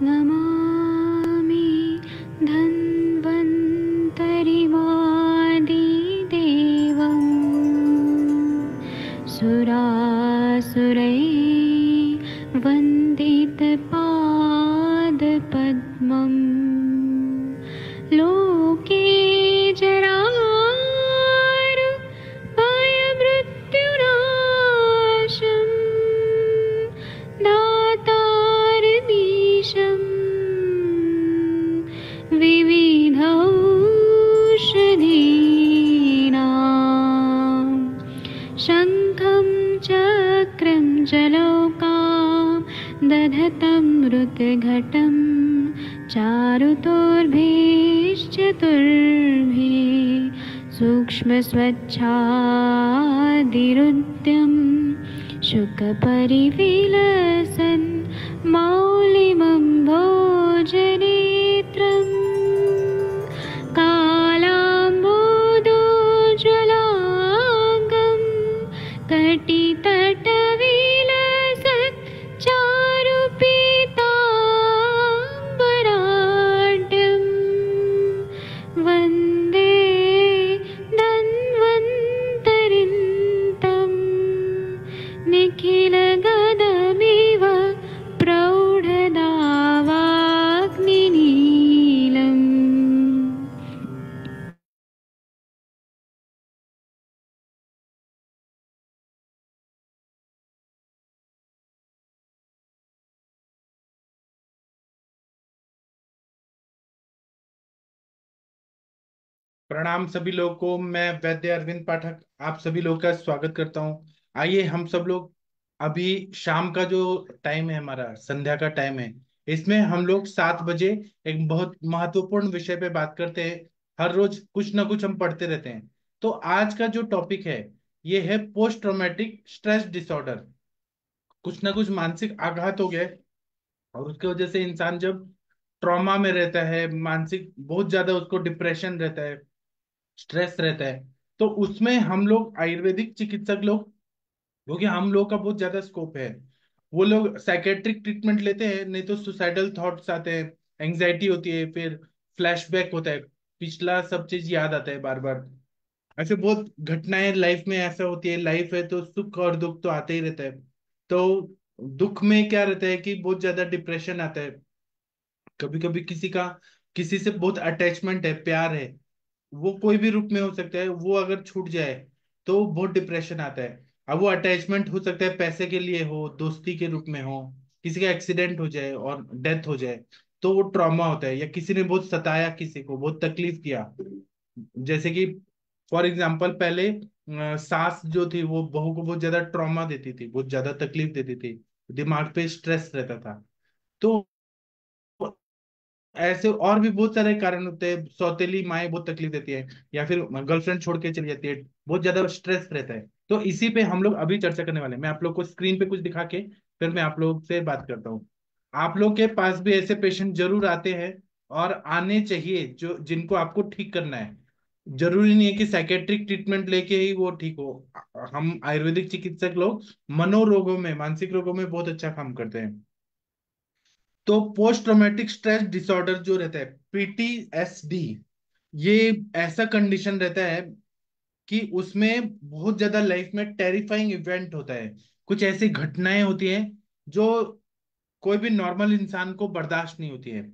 那么。प्रणाम सभी लोग को मैं वैद्य अरविंद पाठक आप सभी लोग का स्वागत करता हूँ आइए हम सब लोग अभी शाम का जो टाइम है हमारा संध्या का टाइम है इसमें हम लोग सात बजे एक बहुत महत्वपूर्ण विषय पे बात करते हैं हर रोज कुछ ना कुछ हम पढ़ते रहते हैं तो आज का जो टॉपिक है ये है पोस्ट ट्रोमेटिक स्ट्रेस डिसऑर्डर कुछ ना कुछ मानसिक आघात हो गया और उसकी वजह से इंसान जब ट्रॉमा में रहता है मानसिक बहुत ज्यादा उसको डिप्रेशन रहता है स्ट्रेस रहता है तो उसमें हम लोग आयुर्वेदिक चिकित्सक लोग क्योंकि हम लोग का बहुत ज्यादा स्कोप है वो लोग साइकेट्रिक ट्रीटमेंट लेते हैं नहीं तो सुसाइडल थॉट्स आते हैं एंग्जाइटी होती है फिर फ्लैशबैक होता है पिछला सब चीज याद आता है बार बार ऐसे बहुत घटनाएं लाइफ में ऐसा होती है लाइफ है तो सुख और दुख तो आते ही रहता है तो दुख में क्या रहता है कि बहुत ज्यादा डिप्रेशन आता है कभी कभी किसी का किसी से बहुत अटैचमेंट है प्यार है वो कोई भी रूप में हो सकता है वो अगर छूट जाए तो बहुत डिप्रेशन आता है अब वो अटैचमेंट हो सकता है पैसे के लिए हो दोस्ती के रूप में हो किसी का एक्सीडेंट हो जाए और डेथ हो जाए तो वो ट्रॉमा होता है या किसी ने बहुत सताया किसी को बहुत तकलीफ किया जैसे कि फॉर एग्जाम्पल पहले सास जो थी वो बहू को बहुत ज्यादा ट्रॉमा देती थी बहुत ज्यादा तकलीफ देती थी दिमाग पे स्ट्रेस रहता था तो ऐसे और भी बहुत सारे कारण होते हैं सौतेली माए बहुत तकलीफ देती है या फिर गर्लफ्रेंड छोड़ के चली जाती है बहुत ज्यादा स्ट्रेस रहता है तो इसी पे हम लोग अभी चर्चा करने वाले हैं मैं आप लोग को स्क्रीन पे कुछ दिखा के फिर मैं आप लोग से बात करता हूँ आप लोग के पास भी ऐसे पेशेंट जरूर आते हैं और आने चाहिए जो जिनको आपको ठीक करना है जरूरी नहीं है कि साइकेट्रिक ट्रीटमेंट लेके ही वो ठीक हो हम आयुर्वेदिक चिकित्सक लोग मनोरोगों में मानसिक रोगों में बहुत अच्छा काम करते हैं तो पोस्ट ट्रोमेटिक स्ट्रेस डिसऑर्डर जो रहता है पीटीएसडी ये ऐसा कंडीशन रहता है कि उसमें बहुत ज्यादा लाइफ में टेरिफाइंग इवेंट होता है कुछ ऐसी घटनाएं होती हैं जो कोई भी नॉर्मल इंसान को बर्दाश्त नहीं होती है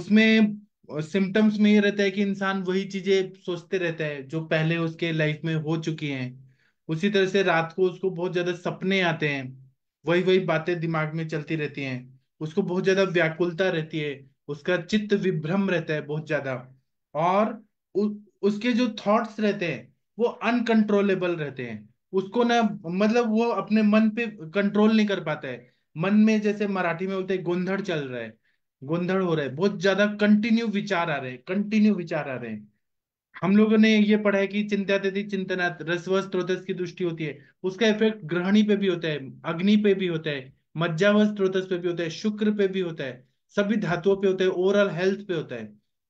उसमें सिम्टम्स में ये रहता है कि इंसान वही चीजें सोचते रहता है जो पहले उसके लाइफ में हो चुकी हैं उसी तरह से रात को उसको बहुत ज्यादा सपने आते हैं वही वही बातें दिमाग में चलती रहती हैं उसको बहुत ज्यादा व्याकुलता रहती है उसका चित्त विभ्रम रहता है बहुत ज्यादा और उ, उसके जो थॉट्स रहते हैं वो अनकंट्रोलेबल रहते हैं उसको ना मतलब वो अपने मन पे कंट्रोल नहीं कर पाता है मन में जैसे मराठी में बोलते हैं गोंधड़ चल रहा है गोंधड़ हो रहा है बहुत ज्यादा कंटिन्यू विचार आ रहे हैं कंटिन्यू विचार आ रहे हैं हम लोगों ने ये पढ़ा है कि चिंतातिथि चिंतनात् रसव स्त्रोत की दृष्टि होती है उसका इफेक्ट ग्रहणी पे भी होता है अग्नि पे भी होता है मज्जाव स्त्रोत पे भी होता है शुक्र पे भी होता है सभी धातुओं पे होता है ओवरऑल हेल्थ पे होता है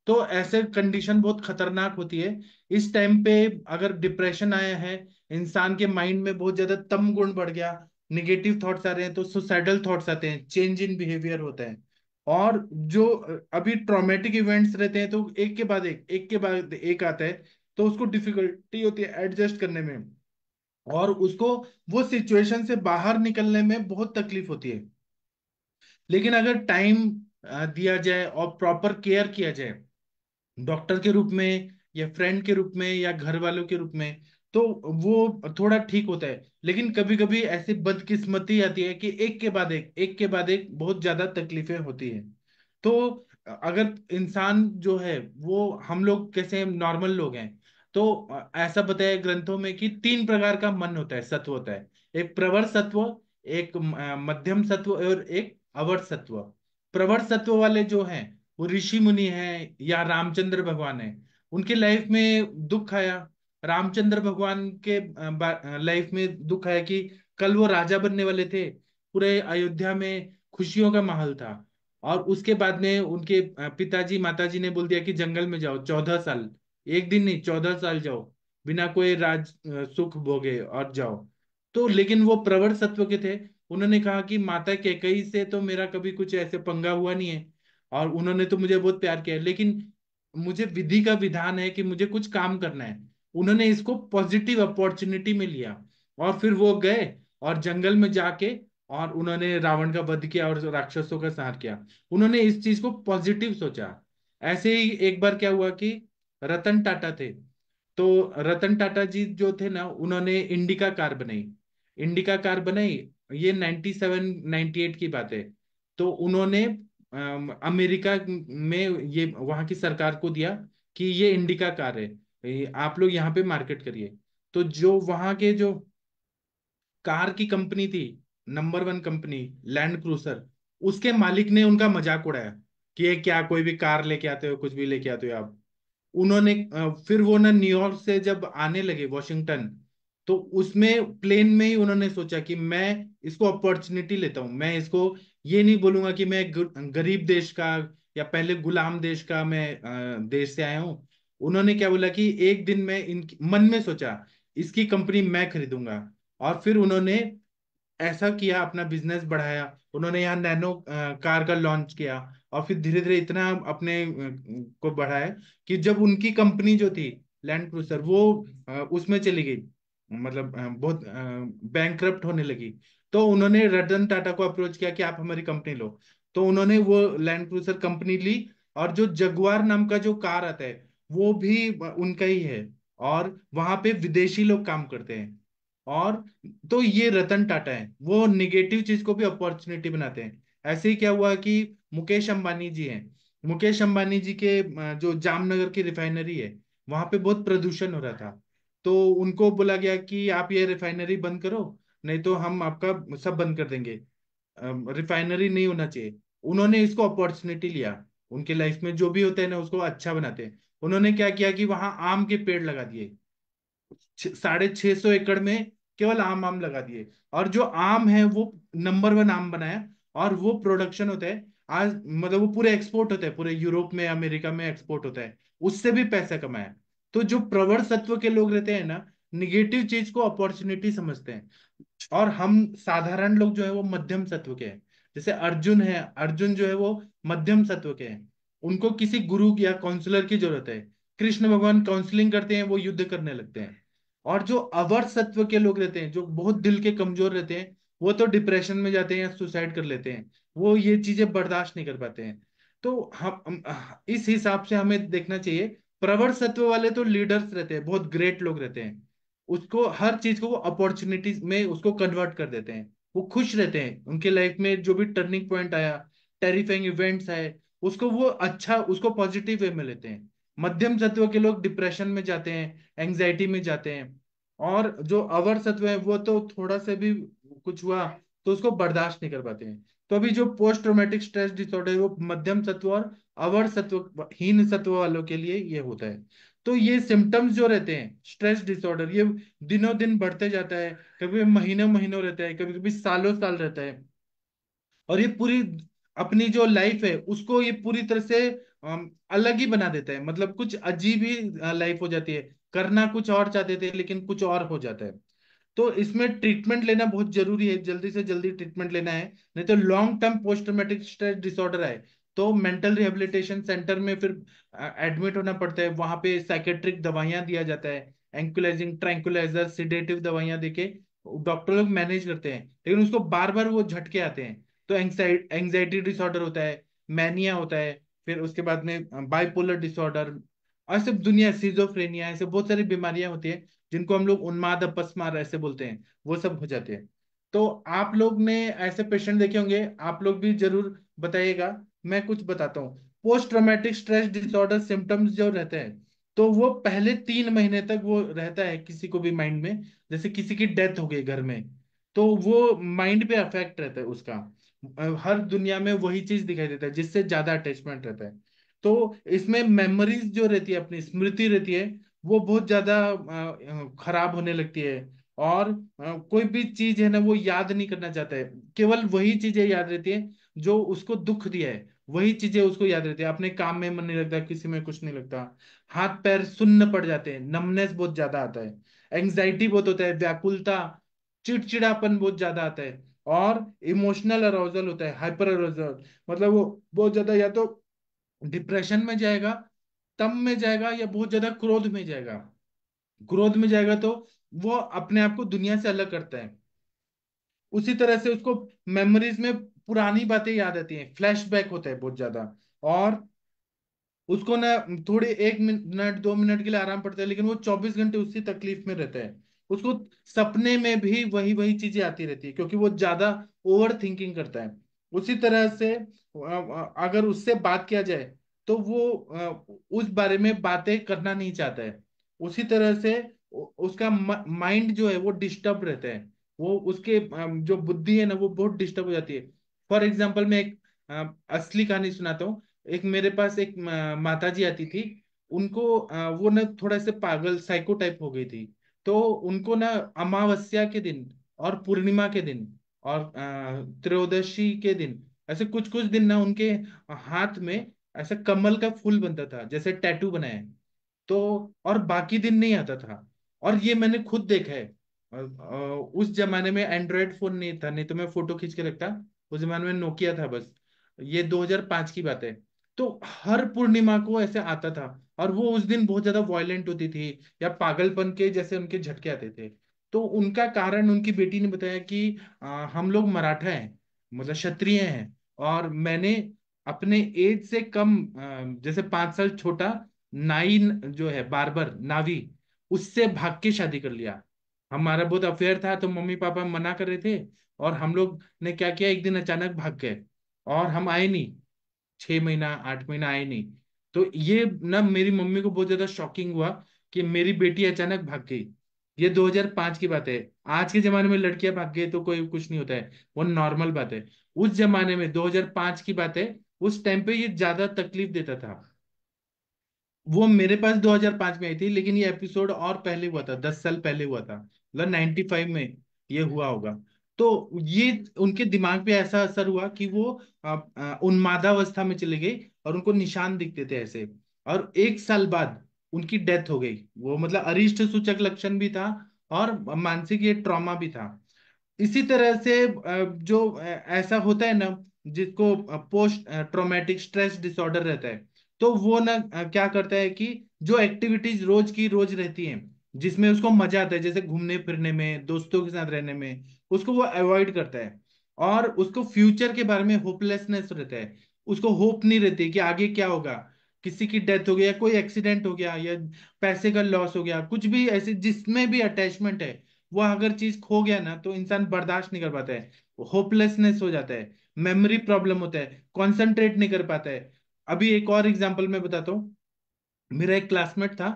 तो ऐसे कंडीशन बहुत खतरनाक होती है इस टाइम पे अगर डिप्रेशन आया है इंसान के माइंड में बहुत ज्यादा तम गुण बढ़ गया निगेटिव थॉट्स आ रहे हैं तो सुसाइडल थॉट्स आते हैं चेंज इन बिहेवियर होता है और जो अभी ट्रॉमेटिक इवेंट्स रहते हैं तो एक के बाद एक एक के बाद एक आता है तो उसको डिफिकल्टी होती है एडजस्ट करने में और उसको वो सिचुएशन से बाहर निकलने में बहुत तकलीफ होती है लेकिन अगर टाइम दिया जाए और प्रॉपर केयर किया जाए डॉक्टर के रूप में या फ्रेंड के रूप में या घर वालों के रूप में तो वो थोड़ा ठीक होता है लेकिन कभी कभी ऐसी बदकिस्मती आती है कि एक के बाद एक एक के बाद एक बहुत ज्यादा तकलीफें होती है तो अगर इंसान जो है वो हम लोग कैसे नॉर्मल लोग हैं तो ऐसा बताया ग्रंथों में कि तीन प्रकार का मन होता है सत्व होता है एक प्रवर सत्व एक मध्यम सत्व और एक अवर सत्व प्रवर सत्व वाले जो हैं वो ऋषि मुनि हैं या रामचंद्र भगवान है उनके लाइफ में दुख आया रामचंद्र भगवान के लाइफ में दुख आया कि कल वो राजा बनने वाले थे पूरे अयोध्या में खुशियों का माहौल था और उसके बाद में उनके पिताजी माताजी ने बोल दिया कि जंगल में जाओ चौदह साल एक दिन नहीं चौदह साल जाओ बिना कोई राज सुख भोगे और जाओ तो लेकिन वो प्रवर सत्व के थे उन्होंने कहा कि माता के कई से तो मेरा कभी कुछ ऐसे पंगा हुआ नहीं है और उन्होंने तो मुझे बहुत प्यार किया लेकिन मुझे विधि का विधान है कि मुझे कुछ काम करना है उन्होंने इसको पॉजिटिव अपॉर्चुनिटी में लिया और फिर वो गए और जंगल में जाके और उन्होंने रावण का वध किया और राक्षसों का सहार किया उन्होंने इस चीज को पॉजिटिव सोचा ऐसे ही एक बार क्या हुआ कि रतन टाटा थे तो रतन टाटा जी जो थे ना उन्होंने इंडिका कार बनाई इंडिका कार बनाई ये 97 98 की बात है तो उन्होंने अमेरिका में ये वहां की सरकार को दिया कि ये इंडिका कार है आप लोग यहाँ पे मार्केट करिए तो जो वहां के जो कार की कंपनी थी number one company Land Cruiser उसके मालिक ने उनका मजाक उड़ाया कि ये क्या कोई भी कार लेके आते हो कुछ भी लेके आते हो आप उन्होंने फिर वो ना न्यूयॉर्क से जब आने लगे वॉशिंगटन तो उसमें प्लेन में ही उन्होंने सोचा कि मैं इसको अपॉर्चुनिटी लेता हूं मैं इसको ये नहीं बोलूंगा कि मैं गरीब देश का या पहले गुलाम देश का मैं देश से आया हूँ उन्होंने क्या बोला कि एक दिन मैं इन मन में सोचा इसकी कंपनी मैं खरीदूंगा और फिर उन्होंने ऐसा किया अपना बिजनेस बढ़ाया उन्होंने यहाँ नैनो कार का लॉन्च किया और फिर धीरे धीरे इतना अपने को बढ़ाया कि जब उनकी कंपनी जो थी लैंड क्रूसर वो उसमें चली गई मतलब बहुत बैंक होने लगी तो उन्होंने रतन टाटा को अप्रोच किया कि आप हमारी कंपनी लो तो उन्होंने वो लैंड क्रूसर कंपनी ली और जो जगुआर नाम का जो कार आता है वो भी उनका ही है और वहां पे विदेशी लोग काम करते हैं और तो ये रतन टाटा है वो निगेटिव चीज को भी अपॉर्चुनिटी बनाते हैं ऐसे ही क्या हुआ कि मुकेश अंबानी जी हैं मुकेश अंबानी जी के जो जामनगर की रिफाइनरी है वहां पे बहुत प्रदूषण हो रहा था तो उनको बोला गया कि आप ये रिफाइनरी बंद करो नहीं तो हम आपका सब बंद कर देंगे रिफाइनरी नहीं होना चाहिए उन्होंने इसको अपॉर्चुनिटी लिया उनके लाइफ में जो भी होता है ना उसको अच्छा बनाते हैं उन्होंने क्या किया कि वहां आम के पेड़ लगा दिए साढ़े छह सौ एकड़ में केवल आम आम लगा दिए और जो आम है वो नंबर वन आम बनाया और वो प्रोडक्शन होता है आज मतलब वो पूरे एक्सपोर्ट होता है पूरे यूरोप में अमेरिका में एक्सपोर्ट होता है उससे भी पैसा कमाया तो जो प्रवर सत्व के लोग रहते हैं ना निगेटिव चीज को अपॉर्चुनिटी समझते हैं और हम साधारण लोग जो है वो मध्यम सत्व के हैं जैसे अर्जुन है अर्जुन जो है वो मध्यम सत्व के हैं उनको किसी गुरु या काउंसलर की जरूरत है कृष्ण भगवान काउंसलिंग करते हैं वो युद्ध करने लगते हैं और जो अवर सत्व के लोग रहते हैं जो बहुत दिल के कमजोर रहते हैं वो तो डिप्रेशन में जाते हैं सुसाइड कर लेते हैं वो ये चीजें बर्दाश्त नहीं कर पाते हैं तो हम इस हिसाब से हमें देखना चाहिए प्रवर सत्व वाले तो लीडर्स रहते हैं बहुत ग्रेट लोग रहते हैं उसको हर चीज को वो अपॉर्चुनिटी में उसको कन्वर्ट कर देते हैं वो खुश रहते हैं उनके लाइफ में जो भी टर्निंग पॉइंट आया टेरिफाइंग इवेंट्स आए उसको वो अच्छा उसको पॉजिटिव वे में लेते हैं मध्यम सत्व के लोग डिप्रेशन में जाते हैं एंग्जाइटी में जाते हैं और जो अवर सत्व है वो तो थोड़ा सा भी कुछ हुआ तो उसको बर्दाश्त नहीं कर पाते हैं तो अभी जो पोस्ट ट्रोमेटिक स्ट्रेस डिसऑर्डर है वो मध्यम सत्व और अवर सत्व हीन सत्व वालों के लिए ये होता है तो ये सिम्टम्स जो रहते हैं स्ट्रेस डिसऑर्डर ये दिनों दिन बढ़ते जाता है कभी महीनों महीनों रहता है कभी कभी सालों साल रहता है और ये पूरी अपनी जो लाइफ है उसको ये पूरी तरह से अलग ही बना देता है मतलब कुछ अजीब ही लाइफ हो जाती है करना कुछ और चाहते थे लेकिन कुछ और हो जाता है तो इसमें ट्रीटमेंट लेना बहुत जरूरी है जल्दी से जल्दी ट्रीटमेंट लेना है नहीं तो long term post traumatic stress disorder है तो मेंटल रिहेबिलिटेशन सेंटर में फिर एडमिट होना पड़ता है वहां पे साइकेट्रिक दवाइयां दिया जाता है एंकुलाइजिंग ट्रैंकुलाइजर सिडेटिव दवाइयां देके डॉक्टर लोग मैनेज करते हैं लेकिन उसको बार बार वो झटके आते हैं तो एंगजाइटी डिसऑर्डर होता है मैनिया होता है फिर उसके बाद में बाइपोलर डिसऑर्डर और सब दुनिया सीजोफ्रेनिया ऐसे बहुत सारी बीमारियां होती है जिनको हम लोग उन्माद अपस्मार ऐसे बोलते हैं वो सब हो जाते हैं तो आप लोग ने ऐसे पेशेंट देखे होंगे आप लोग भी जरूर बताइएगा मैं कुछ बताता हूँ post traumatic stress disorder symptoms जो रहते हैं तो वो पहले तीन महीने तक वो रहता है किसी को भी माइंड में जैसे किसी की डेथ हो गई घर में तो वो माइंड पे अफेक्ट रहता है उसका हर दुनिया में वही चीज दिखाई देता है जिससे ज्यादा अटैचमेंट रहता है तो इसमें मेमोरीज जो रहती है अपनी स्मृति रहती है वो बहुत ज्यादा खराब होने लगती है और कोई भी चीज है ना वो याद नहीं करना चाहता है केवल वही चीजें याद रहती है जो उसको दुख दिया है वही चीजें उसको याद रहती है अपने काम में मन नहीं लगता किसी में कुछ नहीं लगता हाथ पैर सुन्न पड़ जाते हैं नमनेस बहुत ज्यादा आता है एंग्जाइटी बहुत होता है व्याकुलता चिड़चिड़ापन बहुत ज्यादा आता है और इमोशनल अराउजल होता है हाइपर अराउजल मतलब वो बहुत ज्यादा या तो डिप्रेशन में जाएगा तम में जाएगा या बहुत ज्यादा क्रोध में जाएगा क्रोध में जाएगा तो वो अपने आप को दुनिया से अलग करता है उसी तरह से उसको मेमोरीज में पुरानी बातें याद आती हैं फ्लैशबैक होता है बहुत ज्यादा और उसको ना थोड़े एक मिनट दो मिनट के लिए आराम पड़ता है लेकिन वो चौबीस घंटे उसी तकलीफ में रहता है उसको सपने में भी वही वही चीजें आती रहती है क्योंकि वो ज्यादा ओवर थिंकिंग करता है उसी तरह से अगर उससे बात किया जाए तो वो उस बारे में बातें करना नहीं चाहता है उसी तरह से उसका माइंड जो है वो डिस्टर्ब रहता है वो उसके जो बुद्धि है ना वो बहुत डिस्टर्ब हो जाती है फॉर एग्जाम्पल मैं एक असली कहानी सुनाता हूँ एक मेरे पास एक माता जी आती थी उनको वो ना थोड़ा से पागल साइको टाइप हो गई थी तो उनको ना अमावस्या के दिन और पूर्णिमा के दिन और त्रयोदशी के दिन ऐसे कुछ कुछ दिन ना उनके हाथ में ऐसा कमल का फूल बनता था जैसे टैटू बनाए तो और बाकी दिन नहीं आता था और ये मैंने खुद देखा है उस जमाने में एंड्रॉयड फोन नहीं था नहीं तो मैं फोटो खींच के रखता उस जमाने में नोकिया था बस ये 2005 की बात है तो हर पूर्णिमा को ऐसे आता था और वो उस दिन बहुत ज्यादा वायलेंट होती थी या पागलपन के जैसे उनके झटके आते थे तो उनका कारण उनकी बेटी ने बताया कि आ, हम लोग मराठा हैं मतलब क्षत्रिय हैं और मैंने अपने एज से कम जैसे पांच साल छोटा नाइन जो है बारबर नावी उससे भाग के शादी कर लिया हमारा बहुत अफेयर था तो मम्मी पापा मना कर रहे थे और हम लोग ने क्या किया एक दिन अचानक भाग गए और हम आए नहीं छह महीना आठ महीना आए नहीं तो ये ना मेरी मम्मी को बहुत ज्यादा शॉकिंग हुआ कि मेरी बेटी अचानक भाग गई ये 2005 की बात है आज के जमाने में लड़कियां भाग गई तो कोई कुछ नहीं होता है वो नॉर्मल बात है उस जमाने में 2005 की बात है उस टाइम पे ये ज्यादा तकलीफ देता था वो मेरे पास 2005 में आई थी लेकिन ये एपिसोड और पहले हुआ था दस साल पहले हुआ था मतलब नाइन्टी में ये हुआ होगा तो ये उनके दिमाग पे ऐसा असर हुआ कि वो उन्मादावस्था में चले गई और उनको निशान दिखते थे ऐसे और एक साल बाद उनकी डेथ हो गई वो मतलब अरिष्ट सूचक लक्षण भी था और मानसिक ये ट्रॉमा भी था इसी तरह से जो ऐसा होता है ना जिसको पोस्ट ट्रोमेटिक स्ट्रेस डिसऑर्डर रहता है तो वो ना क्या करता है कि जो एक्टिविटीज रोज की रोज रहती है जिसमें उसको मजा आता है जैसे घूमने फिरने में दोस्तों के साथ रहने में उसको वो अवॉइड करता है और उसको फ्यूचर के बारे में होपलेसनेस रहता है उसको होप नहीं रहती है कि आगे क्या होगा किसी की डेथ हो गया या कोई एक्सीडेंट हो गया या पैसे का लॉस हो गया कुछ भी ऐसे जिसमें भी अटैचमेंट है वो अगर चीज खो गया ना तो इंसान बर्दाश्त नहीं कर पाता है होपलेसनेस हो जाता है मेमोरी प्रॉब्लम होता है कॉन्सेंट्रेट नहीं कर पाता है अभी एक और एग्जाम्पल मैं बताता हूँ मेरा एक क्लासमेट था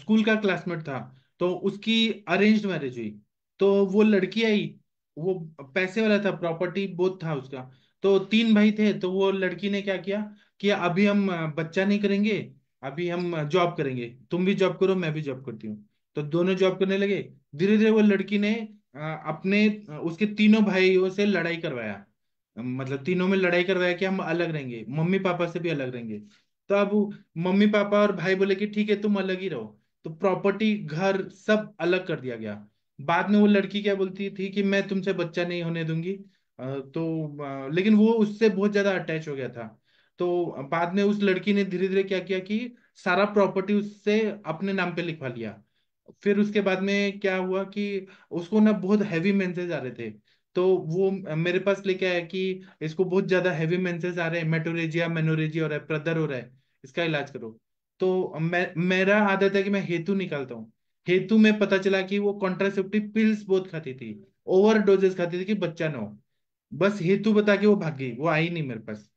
स्कूल का क्लासमेट था तो उसकी अरेंज्ड मैरिज हुई तो वो लड़की आई वो पैसे वाला था प्रॉपर्टी बहुत था उसका तो तीन भाई थे तो वो लड़की ने क्या किया कि अभी हम बच्चा नहीं करेंगे अभी हम जॉब करेंगे तुम भी जॉब करो मैं भी जॉब करती हूँ तो दोनों जॉब करने लगे धीरे धीरे वो लड़की ने अपने उसके तीनों भाइयों से लड़ाई करवाया मतलब तीनों में लड़ाई करवाया कि हम अलग रहेंगे मम्मी पापा से भी अलग रहेंगे तो अब मम्मी पापा और भाई बोले कि ठीक है तुम अलग ही रहो तो प्रॉपर्टी घर सब अलग कर दिया गया बाद में वो लड़की क्या बोलती थी कि मैं तुमसे बच्चा नहीं होने दूंगी तो लेकिन वो उससे बहुत ज्यादा अटैच हो गया था तो बाद में उस लड़की ने धीरे धीरे क्या किया कि सारा प्रॉपर्टी उससे अपने नाम पे लिखवा लिया फिर उसके बाद में क्या हुआ कि उसको ना बहुत हैवी मेंसेज आ रहे थे तो वो मेरे पास लेके आया कि इसको बहुत ज्यादा हैवी मेंसेस आ रहे हैं मेटोरेजिया मेनोरेजिया हो रहा है प्रदर हो रहा है इसका इलाज करो तो मैं मेरा आदत है कि मैं हेतु निकालता हूँ हेतु में पता चला कि वो कॉन्ट्रासेप्टिव पिल्स बहुत खाती थी ओवर डोजेस खाती थी कि बच्चा ना हो बस हेतु बता के वो भाग गई वो आई नहीं मेरे पास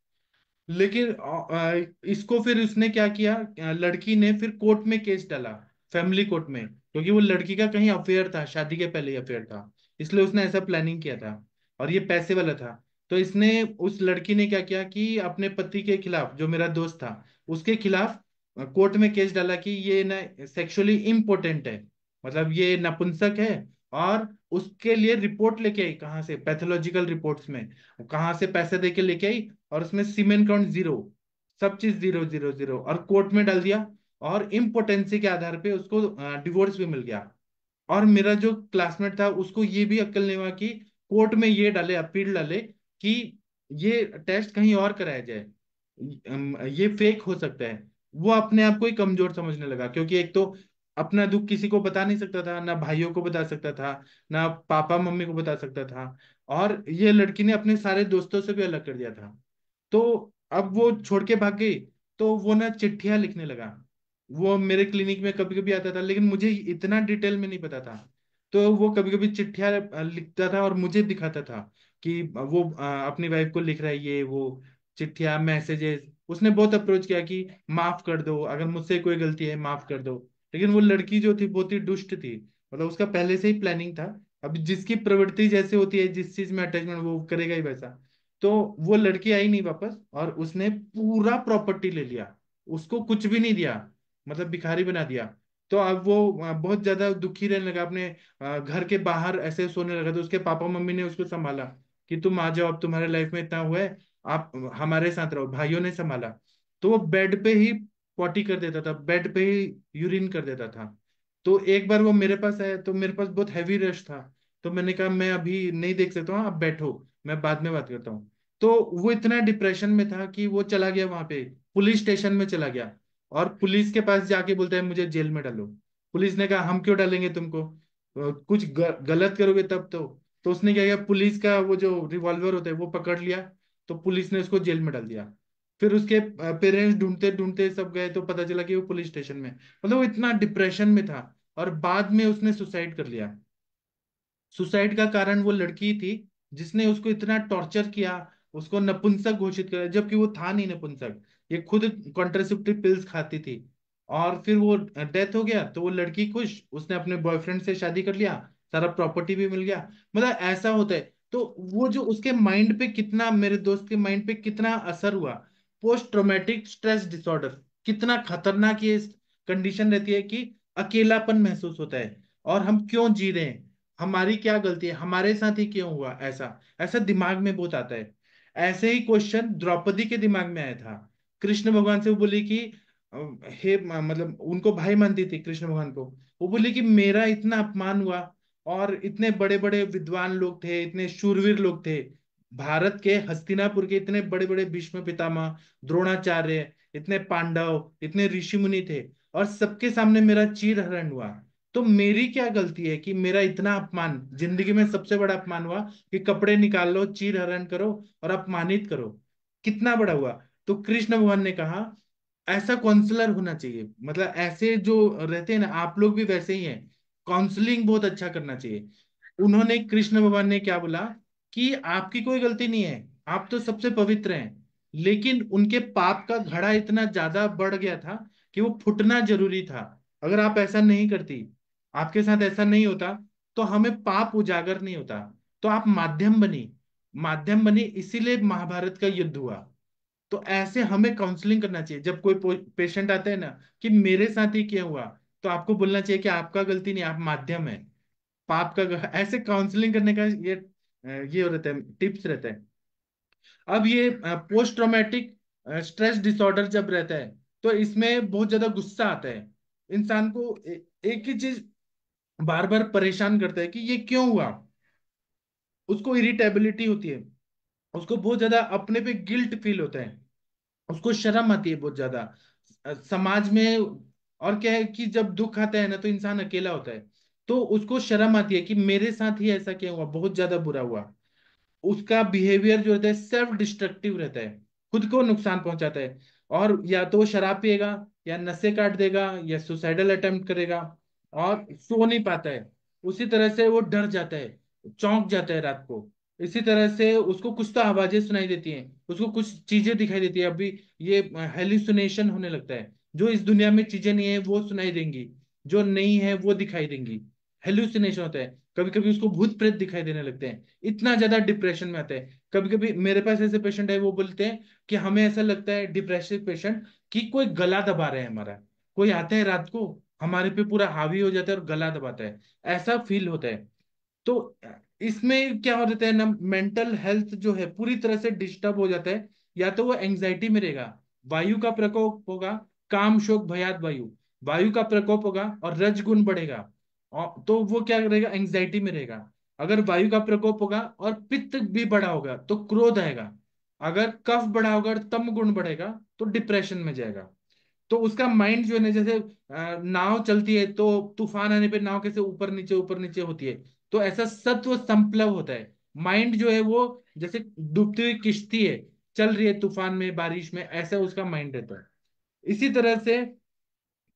लेकिन इसको फिर उसने क्या किया लड़की ने फिर कोर्ट में केस डाला फैमिली कोर्ट में क्योंकि वो लड़की का कहीं अफेयर था शादी के पहले अफेयर था इसलिए उसने ऐसा प्लानिंग किया था और ये पैसे वाला था तो इसने उस लड़की ने क्या किया कि अपने पति के खिलाफ जो मेरा दोस्त था उसके खिलाफ कोर्ट में केस डाला कि ये ना सेक्सुअली इम्पोर्टेंट है मतलब ये नपुंसक है और उसके लिए रिपोर्ट लेके आई कहाँ से पैथोलॉजिकल रिपोर्ट्स में कहाँ से पैसे दे के लेके आई और उसमें सीमेंट काउंट जीरो सब चीज जीरो जीरो जीरो और कोर्ट में डाल दिया और इम्पोर्टेंसी के आधार पे उसको डिवोर्स भी मिल गया और मेरा जो क्लासमेट था उसको ये भी अक्ल नहीं हुआ कि कोर्ट में ये डाले अपील डाले कि ये टेस्ट कहीं और कराया जाए ये फेक हो सकता है वो अपने आप को ही कमजोर समझने लगा क्योंकि एक तो अपना दुख किसी को बता नहीं सकता था ना भाइयों को बता सकता था ना पापा मम्मी को बता सकता था और ये लड़की ने अपने सारे दोस्तों से भी अलग कर दिया था तो अब वो छोड़ के भाग गई तो वो ना चिट्ठियां लिखने लगा वो मेरे क्लिनिक में कभी कभी आता था लेकिन मुझे इतना डिटेल में नहीं पता था तो वो कभी कभी चिट्ठिया लिखता था और मुझे दिखाता था कि वो अपनी वाइफ को लिख रहा है ये वो चिट्ठिया मैसेजेस उसने बहुत अप्रोच किया कि माफ कर दो अगर मुझसे कोई गलती है माफ कर दो लेकिन वो लड़की जो थी बहुत ही दुष्ट थी मतलब उसका पहले से ही प्लानिंग था अब जिसकी प्रवृत्ति जैसे होती है जिस चीज में अटैचमेंट वो करेगा ही वैसा तो वो लड़की आई नहीं वापस और उसने पूरा प्रॉपर्टी ले लिया उसको कुछ भी नहीं दिया मतलब भिखारी बना दिया तो अब वो बहुत ज्यादा दुखी रहने लगा अपने घर के बाहर ऐसे सोने लगा तो उसके पापा मम्मी ने उसको संभाला कि तुम आ जाओ अब तुम्हारे लाइफ में इतना हुआ है आप हमारे साथ रहो भाइयों ने संभाला तो वो बेड पे ही पॉटी कर देता था बेड पे ही यूरिन कर देता था तो एक बार वो मेरे पास आया तो मेरे पास बहुत हैवी रश था तो मैंने कहा मैं अभी नहीं देख सकता हूँ आप बैठो मैं बाद में बात करता हूँ तो वो इतना डिप्रेशन में था कि वो चला गया वहां पे पुलिस स्टेशन में चला गया और पुलिस के पास जाके बोलता है मुझे जेल में डालो पुलिस ने कहा हम क्यों डालेंगे तुमको कुछ गलत करोगे तब तो तो उसने क्या किया पुलिस का वो जो रिवॉल्वर होता है वो पकड़ लिया तो पुलिस ने उसको जेल में डाल दिया फिर उसके पेरेंट्स ढूंढते ढूंढते सब गए तो पता चला कि वो पुलिस स्टेशन में मतलब वो इतना डिप्रेशन में था और बाद में उसने सुसाइड कर लिया सुसाइड का कारण वो लड़की थी जिसने उसको इतना टॉर्चर किया उसको नपुंसक घोषित कर जबकि वो था नहीं नपुंसक ये खुद कॉन्ट्रासेप्टिव पिल्स खाती थी और फिर वो डेथ हो गया तो वो लड़की खुश उसने अपने बॉयफ्रेंड से शादी कर लिया सारा प्रॉपर्टी भी मिल गया मतलब ऐसा होता है तो वो जो उसके माइंड पे कितना मेरे दोस्त के माइंड पे कितना असर हुआ पोस्ट ट्रोमेटिक स्ट्रेस डिसऑर्डर कितना खतरनाक ये कंडीशन रहती है कि अकेलापन महसूस होता है और हम क्यों जी रहे हैं हमारी क्या गलती है हमारे साथ ही क्यों हुआ ऐसा ऐसा दिमाग में बहुत आता है ऐसे ही क्वेश्चन द्रौपदी के दिमाग में आया था कृष्ण भगवान से वो बोली कि हे मतलब उनको भाई मानती थी कृष्ण भगवान को वो बोली कि मेरा इतना अपमान हुआ और इतने बड़े बड़े विद्वान लोग थे इतने शूरवीर लोग थे भारत के हस्तिनापुर के इतने बड़े बड़े भीष्म पितामह द्रोणाचार्य इतने पांडव इतने ऋषि मुनि थे और सबके सामने मेरा चीर हरण हुआ तो मेरी क्या गलती है कि मेरा इतना अपमान जिंदगी में सबसे बड़ा अपमान हुआ कि कपड़े निकाल लो चीर हरण करो और अपमानित करो कितना बड़ा हुआ तो कृष्ण भगवान ने कहा ऐसा काउंसलर होना चाहिए मतलब ऐसे जो रहते हैं ना आप लोग भी वैसे ही हैं काउंसलिंग बहुत अच्छा करना चाहिए उन्होंने कृष्ण भगवान ने क्या बोला कि आपकी कोई गलती नहीं है आप तो सबसे पवित्र हैं लेकिन उनके पाप का घड़ा इतना ज्यादा बढ़ गया था कि वो फुटना जरूरी था अगर आप ऐसा नहीं करती आपके साथ ऐसा नहीं होता तो हमें पाप उजागर नहीं होता तो आप माध्यम बनी माध्यम बनी इसीलिए महाभारत का युद्ध हुआ तो ऐसे हमें काउंसलिंग करना चाहिए जब कोई पेशेंट आता है ना कि मेरे साथ ही क्या हुआ तो आपको बोलना चाहिए कि आपका गलती नहीं आप माध्यम है पाप का ऐसे काउंसलिंग करने का ये ये रहता है टिप्स रहता है अब ये पोस्ट ट्रोमेटिक स्ट्रेस डिसऑर्डर जब रहता है तो इसमें बहुत ज्यादा गुस्सा आता है इंसान को ए, एक ही चीज बार बार परेशान करता है कि ये क्यों हुआ उसको इरिटेबिलिटी होती है उसको बहुत ज्यादा अपने पे गिल्ट फील होता है उसको शर्म आती है बहुत ज्यादा समाज में और क्या है कि जब दुख आता है ना तो इंसान अकेला होता है तो उसको शर्म आती है कि मेरे साथ ही ऐसा क्या हुआ बहुत ज्यादा बुरा हुआ उसका बिहेवियर जो रहता है सेल्फ डिस्ट्रक्टिव रहता है खुद को नुकसान पहुंचाता है और या तो शराब पिएगा या नशे काट देगा या सुसाइडल अटेम्प्ट करेगा और सो नहीं पाता है उसी तरह से वो डर जाता है चौंक जाता है रात को इसी तरह से उसको कुछ तो आवाजें सुनाई देती हैं उसको कुछ चीजें दिखाई देती है अभी ये हेलुसिनेशन होने लगता है जो इस दुनिया में चीजें नहीं है वो सुनाई देंगी जो नहीं है वो दिखाई देंगी हेल्यूसिनेशन होता है कभी कभी उसको भूत प्रेत दिखाई देने लगते हैं इतना ज्यादा डिप्रेशन में आता है कभी कभी मेरे पास ऐसे पेशेंट है वो बोलते हैं कि हमें ऐसा लगता है डिप्रेशन पेशेंट कि कोई गला दबा रहे हैं हमारा कोई आता है रात को हमारे पे पूरा हावी हो जाता है और गला दबाता है ऐसा फील होता है तो इसमें क्या हो जाता है ना मेंटल हेल्थ जो है पूरी तरह से डिस्टर्ब हो जाता है या तो वो एंग्जाइटी में रहेगा वायु का प्रकोप होगा काम शोक भयात वायु वायु का प्रकोप होगा और रज गुण बढ़ेगा तो वो क्या रहेगा एंग्जाइटी में रहेगा अगर वायु का प्रकोप होगा और पित्त भी बड़ा होगा तो क्रोध आएगा अगर कफ बढ़ा होगा और तम गुण बढ़ेगा तो डिप्रेशन में जाएगा तो उसका माइंड जो है ना जैसे नाव चलती है तो तूफान आने पे नाव कैसे ऊपर नीचे ऊपर नीचे होती है तो ऐसा सत्व संप्लव होता है माइंड जो है वो जैसे डूबती हुई किश्ती है चल रही है तूफान में बारिश में ऐसा उसका माइंड रहता है इसी तरह से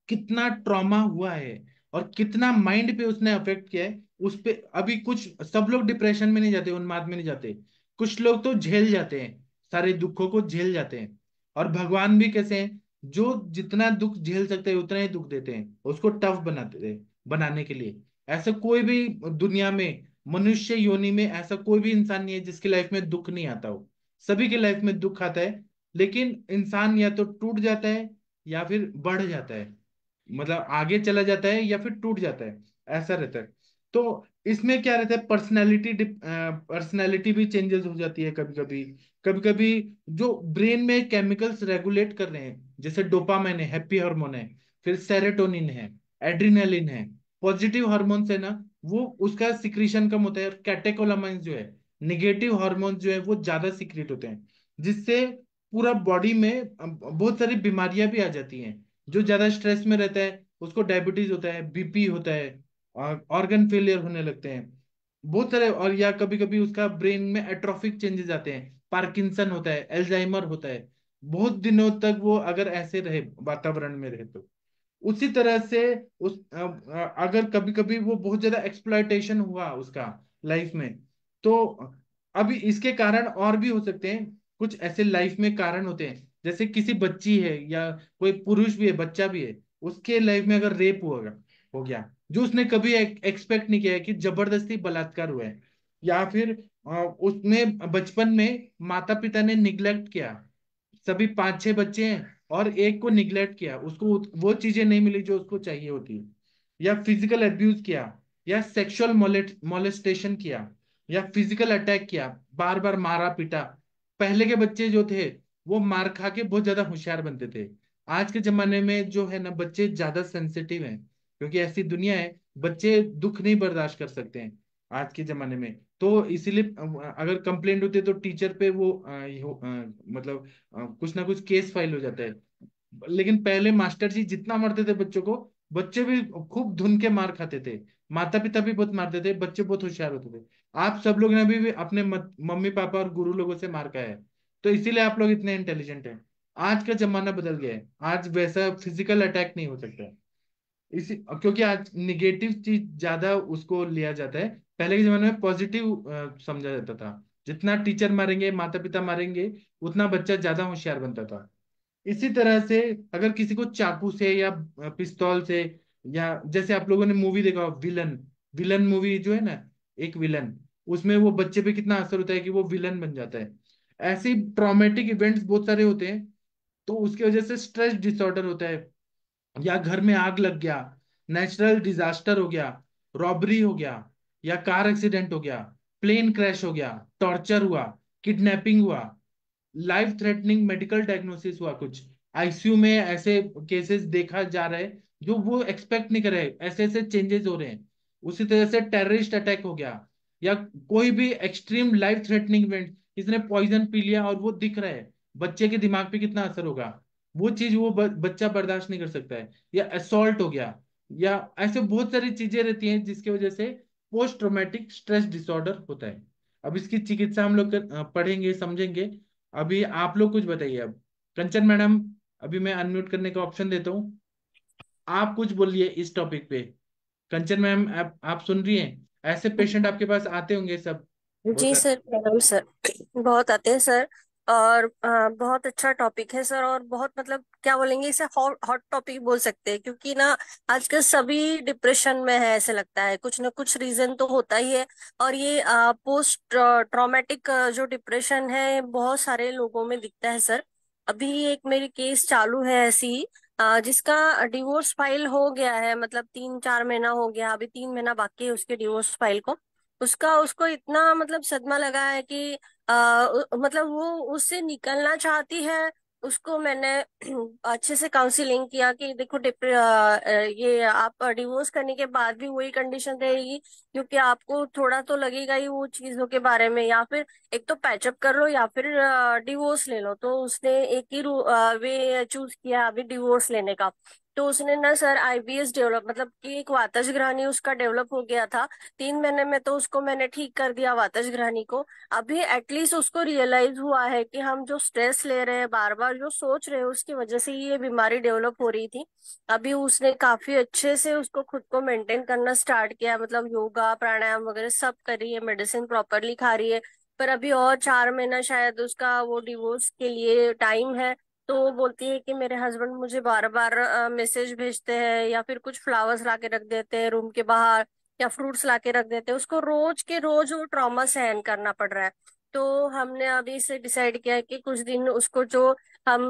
कितना ट्रॉमा हुआ है और कितना माइंड पे उसने अफेक्ट किया है उस पर अभी कुछ सब लोग डिप्रेशन में नहीं जाते उन्माद में नहीं जाते कुछ लोग तो झेल जाते हैं सारे दुखों को झेल जाते हैं और भगवान भी कैसे हैं जो जितना दुख झेल सकते हैं उतना ही दुख देते हैं उसको टफ बनाते हैं बनाने के लिए ऐसा कोई भी दुनिया में मनुष्य योनि में ऐसा कोई भी इंसान नहीं है जिसकी लाइफ में दुख नहीं आता हो सभी की लाइफ में दुख आता है लेकिन इंसान या तो टूट जाता है या फिर बढ़ जाता है मतलब आगे चला जाता है या फिर टूट जाता है ऐसा रहता है तो इसमें क्या रहता है पर्सनैलिटी पर्सनैलिटी भी चेंजेस हो जाती है कभी कभी कभी कभी जो ब्रेन में केमिकल्स रेगुलेट कर रहे हैं जैसे डोपामाइन है हैप्पी हार्मोन है फिर सेरेटोनिन है एड्रीनलिन है पॉजिटिव हार्मोन है ना वो उसका सिक्रीशन कम होता है और कैटेकोलामाइन जो है निगेटिव हार्मोन जो है वो ज्यादा सिक्रीट होते हैं जिससे पूरा बॉडी में बहुत सारी बीमारियां भी आ जाती हैं जो ज्यादा स्ट्रेस में रहता है उसको डायबिटीज होता है बीपी होता है ऑर्गन फेलियर होने लगते हैं बहुत सारे और या कभी कभी उसका ब्रेन में एट्रोफिक चेंजेस आते हैं पार्किंसन होता है एल्जाइमर होता है बहुत दिनों तक वो अगर ऐसे रहे वातावरण में रहे तो उसी तरह से उस अगर कभी कभी वो बहुत ज्यादा एक्सप्लाइटेशन हुआ उसका लाइफ में तो अभी इसके कारण और भी हो सकते हैं कुछ ऐसे लाइफ में कारण होते हैं जैसे किसी बच्ची है या कोई पुरुष भी है बच्चा भी है उसके लाइफ में अगर रेप हुआ हो गया जो उसने कभी एक्सपेक्ट नहीं किया है कि जबरदस्ती बलात्कार हुआ है या फिर उसने बचपन में माता पिता ने निग्लेक्ट किया सभी पांच छह बच्चे हैं और एक को निग्लेक्ट किया उसको वो चीजें नहीं मिली जो उसको चाहिए होती या फिजिकल एब्यूज किया या सेक्सुअल मोलेस्टेशन किया या फिजिकल अटैक किया बार बार मारा पीटा पहले के बच्चे जो थे वो मार खा के बहुत ज्यादा होशियार बनते थे आज के जमाने में जो है ना बच्चे ज्यादा सेंसिटिव हैं क्योंकि ऐसी दुनिया है बच्चे दुख नहीं बर्दाश्त कर सकते हैं आज के जमाने में तो इसीलिए अगर कंप्लेंट होती है तो टीचर पे वो आ, आ, मतलब आ, कुछ ना कुछ केस फाइल हो जाता है लेकिन पहले मास्टर जी जितना मारते थे बच्चों को बच्चे भी खूब धुन के मार खाते थे माता पिता भी बहुत मारते थे बच्चे बहुत होशियार होते थे आप सब लोग ने भी, भी अपने मम्मी पापा और गुरु लोगों से मार खाया है तो इसीलिए आप लोग इतने इंटेलिजेंट हैं आज का जमाना बदल गया है आज वैसा फिजिकल अटैक नहीं हो सकता इसी क्योंकि आज निगेटिव चीज ज्यादा उसको लिया जाता है पहले के जमाने में पॉजिटिव समझा जाता था जितना टीचर मारेंगे माता पिता मारेंगे उतना बच्चा ज्यादा होशियार बनता था इसी तरह से अगर किसी को चाकू से या पिस्तौल से या जैसे आप लोगों ने मूवी देखा विलन विलन मूवी जो है ना एक विलन उसमें वो बच्चे पे कितना असर होता है कि वो विलन बन जाता है ऐसे ट्रॉमेटिक इवेंट्स बहुत सारे होते हैं तो उसकी वजह से स्ट्रेस डिसऑर्डर होता है या घर में आग लग गया नेचुरल डिजास्टर हो गया रॉबरी हो गया या कार एक्सीडेंट हो गया प्लेन क्रैश हो गया टॉर्चर हुआ किडनैपिंग हुआ लाइफ थ्रेटनिंग मेडिकल डायग्नोसिस हुआ कुछ आईसीयू में ऐसे केसेस देखा जा रहे जो वो एक्सपेक्ट नहीं करे ऐसे ऐसे चेंजेस हो रहे हैं उसी तरह से टेररिस्ट अटैक हो गया या कोई भी एक्सट्रीम लाइफ थ्रेटनिंग इवेंट इसने पॉइजन पी लिया और वो दिख रहा है बच्चे के दिमाग पे कितना असर होगा वो चीज वो बच्चा बर्दाश्त नहीं कर सकता है या असोल्ट हो गया या ऐसे बहुत सारी चीजें रहती हैं जिसकी वजह से पोस्ट ट्रोमेटिक स्ट्रेस डिसऑर्डर होता है अब इसकी चिकित्सा हम लोग पढ़ेंगे समझेंगे अभी आप लोग कुछ बताइए अब कंचन मैडम अभी मैं अनम्यूट करने का ऑप्शन देता हूँ आप कुछ बोलिए इस टॉपिक पे कंचन मैम आप, आप सुन रही हैं ऐसे पेशेंट आपके पास आते होंगे सब जी सर मैडम सर बहुत आते हैं सर और बहुत अच्छा टॉपिक है सर और बहुत मतलब क्या बोलेंगे इसे हॉट टॉपिक बोल सकते हैं क्योंकि ना आजकल सभी डिप्रेशन में है ऐसे लगता है कुछ ना कुछ रीजन तो होता ही है और ये आ, पोस्ट ट्रॉमेटिक जो डिप्रेशन है बहुत सारे लोगों में दिखता है सर अभी एक मेरी केस चालू है ऐसी ही जिसका डिवोर्स फाइल हो गया है मतलब तीन चार महीना हो गया अभी तीन महीना बाकी है उसके डिवोर्स फाइल को उसका उसको इतना मतलब सदमा लगा है कि आ, मतलब वो उससे निकलना चाहती है उसको मैंने अच्छे से काउंसिलिंग किया कि देखो ये आप डिवोर्स करने के बाद भी वही कंडीशन रहेगी क्योंकि आपको थोड़ा तो लगेगा ही वो चीजों के बारे में या फिर एक तो पैचअप कर लो या फिर डिवोर्स ले लो तो उसने एक ही वे चूज किया अभी डिवोर्स लेने का तो उसने ना सर आईबीएस डेवलप मतलब कि एक वातज ग्रहणी उसका डेवलप हो गया था तीन महीने में तो उसको मैंने ठीक कर दिया वातज ग्रहणी को अभी एटलीस्ट उसको रियलाइज हुआ है कि हम जो स्ट्रेस ले रहे हैं बार बार जो सोच रहे हैं उसकी वजह से ये बीमारी डेवलप हो रही थी अभी उसने काफी अच्छे से उसको खुद को मेंटेन करना स्टार्ट किया मतलब योगा प्राणायाम वगैरह सब कर रही है मेडिसिन प्रॉपरली खा रही है पर अभी और चार महीना शायद उसका वो डिवोर्स के लिए टाइम है तो वो बोलती है कि मेरे हस्बैंड मुझे बार बार मैसेज भेजते हैं या फिर कुछ फ्लावर्स ला के रख देते हैं रूम के बाहर या फ्रूट्स ला के रख देते हैं उसको रोज के रोज वो ट्रॉमा सहन करना पड़ रहा है तो हमने अभी से डिसाइड किया कि कुछ दिन उसको जो हम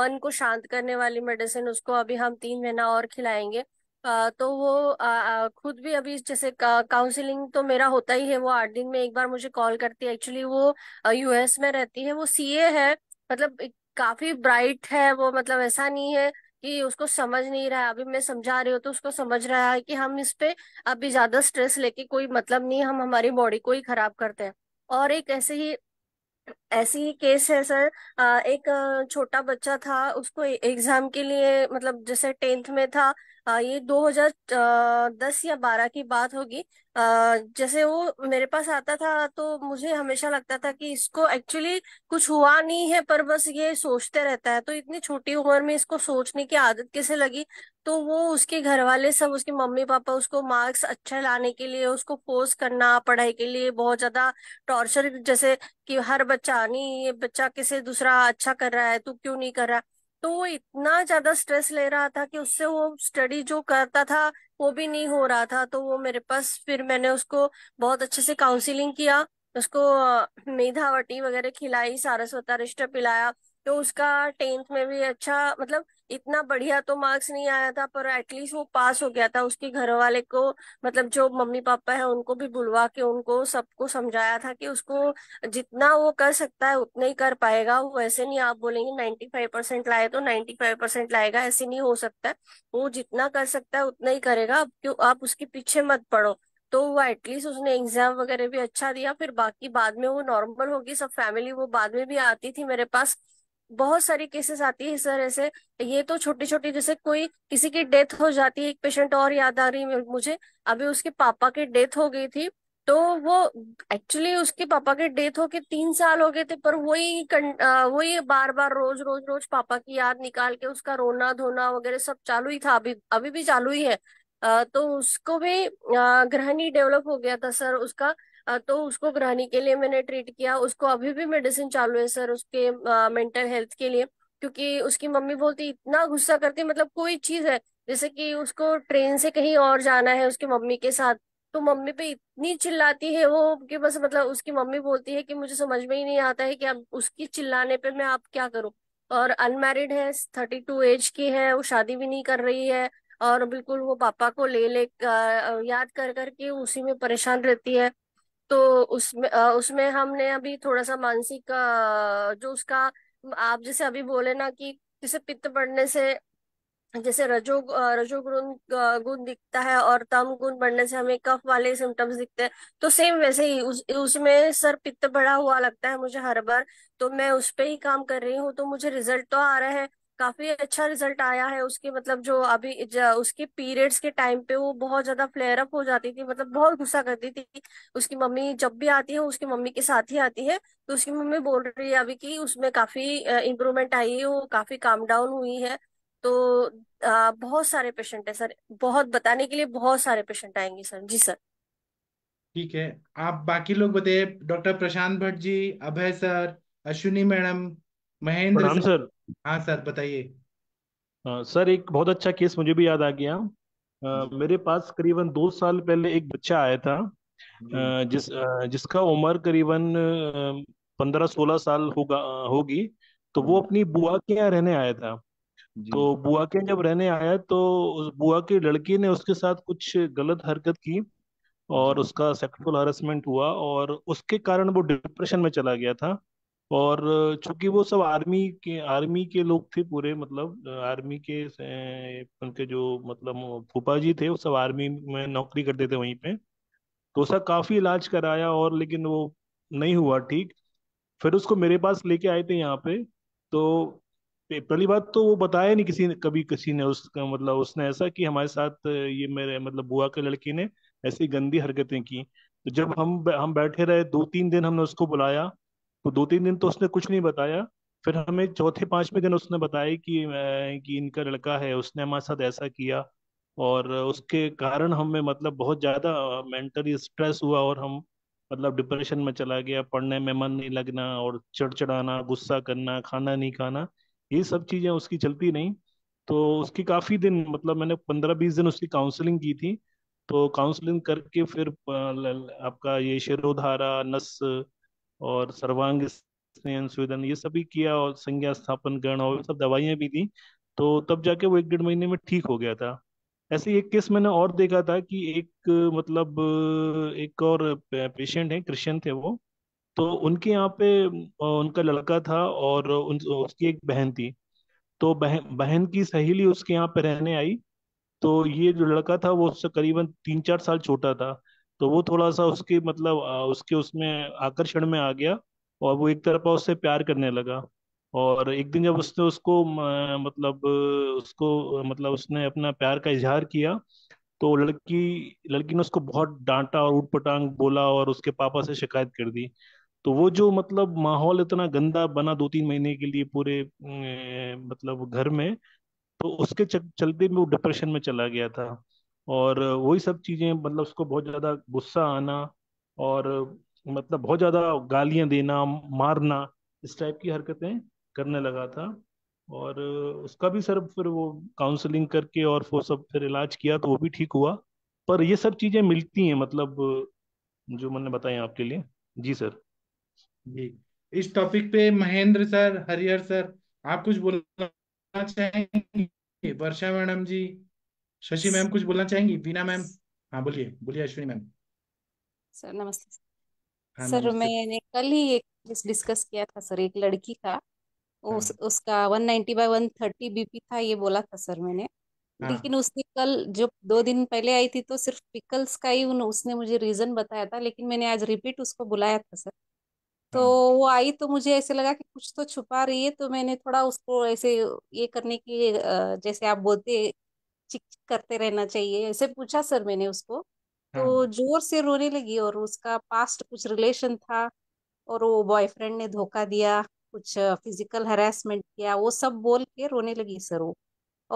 मन को शांत करने वाली मेडिसिन उसको अभी हम तीन महीना और खिलाएंगे तो वो खुद भी अभी जैसे काउंसलिंग तो मेरा होता ही है वो आठ दिन में एक बार मुझे कॉल करती है एक्चुअली वो यूएस में रहती है वो सीए है मतलब एक काफी ब्राइट है वो मतलब ऐसा नहीं है कि उसको समझ नहीं रहा है अभी मैं समझा रही हूँ तो उसको समझ रहा है कि हम इस पे अभी ज्यादा स्ट्रेस लेके कोई मतलब नहीं हम हमारी बॉडी को ही खराब करते हैं और एक ऐसे ही ऐसी ही केस है सर एक छोटा बच्चा था उसको एग्जाम के लिए मतलब जैसे टेंथ में था हाँ, ये 2010 या 12 की बात होगी जैसे वो मेरे पास आता था तो मुझे हमेशा लगता था कि इसको एक्चुअली कुछ हुआ नहीं है पर बस ये सोचते रहता है तो इतनी छोटी उम्र में इसको सोचने की आदत कैसे लगी तो वो उसके घर वाले सब उसके मम्मी पापा उसको मार्क्स अच्छा लाने के लिए उसको फोर्स करना पढ़ाई के लिए बहुत ज्यादा टॉर्चर जैसे कि हर बच्चा नहीं ये बच्चा कैसे दूसरा अच्छा कर रहा है तू क्यों नहीं कर रहा तो इतना ज्यादा स्ट्रेस ले रहा था कि उससे वो स्टडी जो करता था वो भी नहीं हो रहा था तो वो मेरे पास फिर मैंने उसको बहुत अच्छे से काउंसिलिंग किया उसको मेधावटी वगैरह खिलाई सारस्वत रिश्ता पिलाया तो उसका टेंथ में भी अच्छा मतलब इतना बढ़िया तो मार्क्स नहीं आया था पर एटलीस्ट वो पास हो गया था उसके घर वाले को मतलब जो मम्मी पापा है उनको भी बुलवा के उनको सबको समझाया था कि उसको जितना वो कर सकता है उतना ही कर पाएगा वो ऐसे नहीं आप बोलेंगे नाइन्टी फाइव परसेंट लाए तो नाइन्टी फाइव परसेंट लाएगा ऐसे नहीं हो सकता है वो जितना कर सकता है उतना ही करेगा आप क्यों आप उसके पीछे मत पड़ो तो वो एटलीस्ट उसने एग्जाम वगैरह भी अच्छा दिया फिर बाकी बाद में वो नॉर्मल होगी सब फैमिली वो बाद में भी आती थी मेरे पास बहुत सारी केसेस आती है सर ऐसे ये तो छोटी छोटी जैसे कोई किसी की डेथ हो जाती है एक पेशेंट और याद आ रही मुझे अभी उसके पापा की डेथ हो गई थी तो वो एक्चुअली उसके पापा के डेथ होके तीन साल हो गए थे पर वही वही बार बार रोज रोज रोज पापा की याद निकाल के उसका रोना धोना वगैरह सब चालू ही था अभी अभी भी चालू ही है तो उसको भी ग्रहणी डेवलप हो गया था सर उसका तो उसको ग्रहणी के लिए मैंने ट्रीट किया उसको अभी भी मेडिसिन चालू है सर उसके मेंटल हेल्थ के लिए क्योंकि उसकी मम्मी बोलती इतना गुस्सा करती मतलब कोई चीज है जैसे कि उसको ट्रेन से कहीं और जाना है उसकी मम्मी के साथ तो मम्मी पे इतनी चिल्लाती है वो कि बस मतलब उसकी मम्मी बोलती है कि मुझे समझ में ही नहीं आता है कि अब उसकी चिल्लाने पे मैं आप क्या करूं और अनमैरिड है थर्टी टू एज की है वो शादी भी नहीं कर रही है और बिल्कुल वो पापा को ले ले याद कर करके उसी में परेशान रहती है तो उसमें उसमें हमने अभी थोड़ा सा मानसिक जो उसका आप जैसे अभी बोले ना कि जैसे पित्त बढ़ने से जैसे रजो रजो गुण गुण दिखता है और तम गुण बढ़ने से हमें कफ वाले सिम्टम्स दिखते हैं तो सेम वैसे ही उस उसमें सर पित्त बढ़ा हुआ लगता है मुझे हर बार तो मैं उस पर ही काम कर रही हूँ तो मुझे रिजल्ट तो आ रहा है काफी अच्छा रिजल्ट आया है उसके मतलब जो अभी उसके पीरियड्स के टाइम पे वो बहुत ज्यादा फ्लेयर अप हो जाती थी मतलब बहुत गुस्सा करती थी उसकी मम्मी जब भी आती है उसकी मम्मी के साथ ही आती है तो उसकी मम्मी बोल रही है अभी कि उसमें काफी इम्प्रूवमेंट आई है वो काफी काम डाउन हुई है तो आ, बहुत सारे पेशेंट है सर बहुत बताने के लिए बहुत सारे पेशेंट आएंगे सर जी सर ठीक है आप बाकी लोग बताइए doctor Prashant Bhatt ji Abhay sir Ashwini madam Mahendra sir हाँ सर बताइए सर एक बहुत अच्छा केस मुझे भी याद आ गया आ, मेरे पास करीबन दो साल पहले एक बच्चा आया था जिस जिसका उम्र करीबन पंद्रह सोलह साल होगा होगी तो वो हम्म। अपनी बुआ के यहाँ रहने आया था तो बुआ के जब रहने आया तो उस बुआ की लड़की ने उसके साथ कुछ गलत हरकत की और उसका सेक्सुअल हरसमेंट हुआ और उसके कारण वो डिप्रेशन में चला गया था और चूंकि वो सब आर्मी के आर्मी के लोग थे पूरे मतलब आर्मी के उनके जो मतलब फूफा जी थे वो सब आर्मी में नौकरी करते थे वहीं पे तो उसका काफी इलाज कराया और लेकिन वो नहीं हुआ ठीक फिर उसको मेरे पास लेके आए थे यहाँ पे तो पहली बात तो वो बताया नहीं किसी ने कभी किसी ने उसका मतलब उसने ऐसा कि हमारे साथ ये मेरे मतलब बुआ के लड़के ने ऐसी गंदी हरकतें की तो जब हम हम बैठे रहे दो तीन दिन हमने उसको बुलाया तो दो तीन दिन तो उसने कुछ नहीं बताया फिर हमें चौथे पांचवें दिन उसने बताया कि कि इनका लड़का है उसने हमारे साथ ऐसा किया और उसके कारण हमें मतलब बहुत ज़्यादा मेंटली स्ट्रेस हुआ और हम मतलब डिप्रेशन में चला गया पढ़ने में मन नहीं लगना और चढ़चढ़ाना गुस्सा करना खाना नहीं खाना ये सब चीज़ें उसकी चलती नहीं तो उसकी काफ़ी दिन मतलब मैंने पंद्रह बीस दिन उसकी काउंसलिंग की थी तो काउंसलिंग करके फिर आपका ये शिरोधारा नस और सर्वांग स्नेहन ये सभी किया और संज्ञा स्थापन गण और सब दवाइयां भी दी तो तब जाके वो एक डेढ़ महीने में ठीक हो गया था ऐसे एक केस मैंने और देखा था कि एक मतलब एक और पेशेंट है क्रिश्चियन थे वो तो उनके यहाँ पे उनका लड़का था और उन, उसकी एक बहन थी तो बहन बहन की सहेली उसके यहाँ पे रहने आई तो ये जो लड़का था वो उससे करीबन तीन चार साल छोटा था तो वो थोड़ा सा उसकी मतलब उसके उसमें आकर्षण में आ गया और वो एक तरफा उससे प्यार करने लगा और एक दिन जब उसने उसको मतलब उसको मतलब उसने अपना प्यार का इजहार किया तो लड़की लड़की ने उसको बहुत डांटा और ऊटपटांग बोला और उसके पापा से शिकायत कर दी तो वो जो मतलब माहौल इतना गंदा बना दो तीन महीने के लिए पूरे मतलब घर में तो उसके चलते वो डिप्रेशन में चला गया था और वही सब चीजें मतलब उसको बहुत ज्यादा गुस्सा आना और मतलब बहुत ज्यादा गालियां देना मारना इस टाइप की हरकतें करने लगा था और उसका भी सर फिर वो काउंसलिंग करके और वो सब फिर इलाज किया तो वो भी ठीक हुआ पर ये सब चीजें मिलती हैं मतलब जो मैंने बताया आपके लिए जी सर जी इस टॉपिक पे महेंद्र सर हरिहर सर आप कुछ बोलना चाहेंगे वर्षा मैडम जी शशि मैम कुछ बोलना चाहेंगी वीना मैम हाँ बोलिए बोलिए अश्विनी मैम सर नमस्ते हाँ, सर नमस्ते। मैंने कल ही एक डिस्कस किया था सर एक लड़की था हाँ। उस हाँ। उसका 190 बाय 130 बीपी था ये बोला था सर मैंने हाँ। लेकिन उसने कल जो दो दिन पहले आई थी तो सिर्फ पिकल्स का ही उसने मुझे रीजन बताया था लेकिन मैंने आज रिपीट उसको बुलाया था सर तो हाँ। वो आई तो मुझे ऐसे लगा कि कुछ तो छुपा रही है तो मैंने थोड़ा उसको ऐसे ये करने की जैसे आप बोलते चिक करते रहना चाहिए ऐसे पूछा सर मैंने उसको तो हाँ। जोर से रोने लगी और उसका पास्ट कुछ रिलेशन था और वो बॉयफ्रेंड ने धोखा दिया कुछ फिजिकल हरासमेंट किया वो सब बोल के रोने लगी सर वो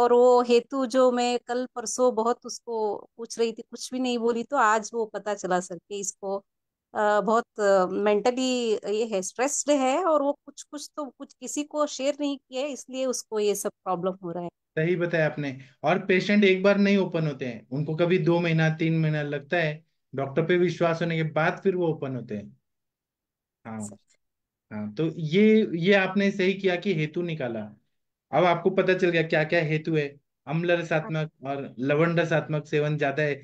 और वो हेतु जो मैं कल परसों बहुत उसको पूछ रही थी कुछ भी नहीं बोली तो आज वो पता चला सर कि इसको बहुत मेंटली ये है स्ट्रेस्ड है और वो कुछ कुछ तो कुछ किसी को शेयर नहीं किया है इसलिए उसको ये सब प्रॉब्लम हो रहा है सही बताया आपने और पेशेंट एक बार नहीं ओपन होते हैं उनको कभी दो महीना तीन महीना लगता है डॉक्टर पे विश्वास होने के बाद फिर वो ओपन होते हैं हाँ हाँ तो ये ये आपने सही किया कि हेतु निकाला अब आपको पता चल गया क्या क्या हेतु है अम्ल रसात्मक हाँ। और लवण रसात्मक सेवन ज्यादा है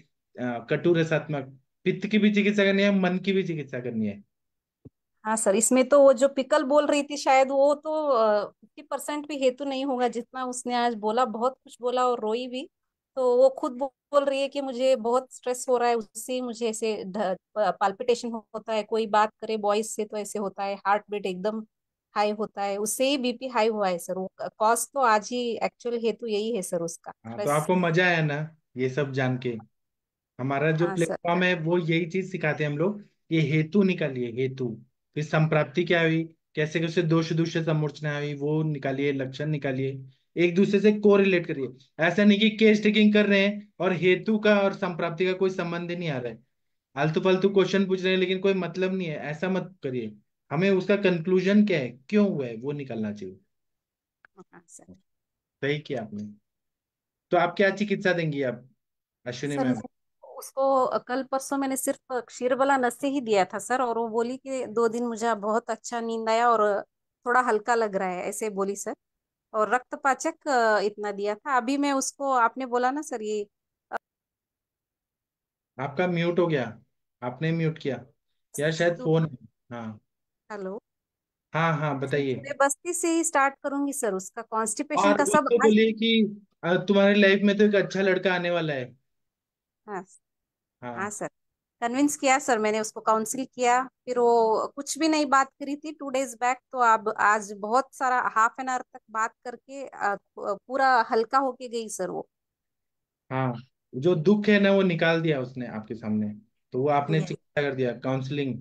कटु रसात्मक पित्त की भी चिकित्सा करनी है मन की भी चिकित्सा करनी है हाँ सर इसमें तो वो जो पिकल बोल रही थी शायद वो तो फिफ्टी परसेंट भी हेतु नहीं होगा जितना उसने आज बोला बहुत कुछ बोला और रोई भी तो वो खुद बोल रही है कि मुझे बहुत स्ट्रेस हो रहा है उससे मुझे ऐसे पाल्पिटेशन होता है कोई बात करे बॉयज से तो ऐसे होता है हार्ट बीट एकदम हाई होता है उससे ही बीपी हाई हुआ है सर वो कॉज तो आज ही एक्चुअल हेतु यही है सर उसका हाँ, तो आपको मजा आया ना ये सब जान के हमारा जो हाँ, प्लेटफॉर्म है वो यही चीज सिखाते हैं हम लोग ये हेतु निकालिए हेतु फिर संप्राप्ति क्या हुई कैसे कैसे दोष दूषित समूर्चना हुई वो निकालिए लक्षण निकालिए एक दूसरे से कोरिलेट करिए ऐसा नहीं कि केस टेकिंग कर रहे हैं और हेतु का और संप्राप्ति का कोई संबंध नहीं आ रहा है आलतू फालतू क्वेश्चन पूछ रहे हैं लेकिन कोई मतलब नहीं है ऐसा मत करिए हमें उसका कंक्लूजन क्या है क्यों हुआ है वो निकालना चाहिए हाँ, सही किया आपने तो आप क्या चिकित्सा देंगी आप अश्विनी मैम उसको कल परसों मैंने सिर्फ क्षीर वाला नस्से ही दिया था सर और वो बोली कि दो दिन मुझे बहुत अच्छा नींद आया और थोड़ा हल्का लग रहा है ऐसे बोली सर और रक्त पाचक इतना दिया था अभी मैं उसको आपने बोला ना सर ये आपका म्यूट हो गया आपने म्यूट किया या शायद तो फोन हाँ हेलो हाँ हाँ बताइए मैं बस्ती से ही स्टार्ट करूंगी सर उसका कॉन्स्टिपेशन का सब तो बोलिए कि तुम्हारे लाइफ में तो एक अच्छा लड़का आने वाला है हाँ हाँ हाँ सर कन्विंस किया सर मैंने उसको काउंसिल किया फिर वो कुछ भी नहीं बात करी थी टू डेज बैक तो अब आज बहुत सारा हाफ एन आवर तक बात करके पूरा हल्का होके गई सर वो हाँ जो दुख है ना वो निकाल दिया उसने आपके सामने तो वो आपने यस चिकित्सा कर दिया काउंसलिंग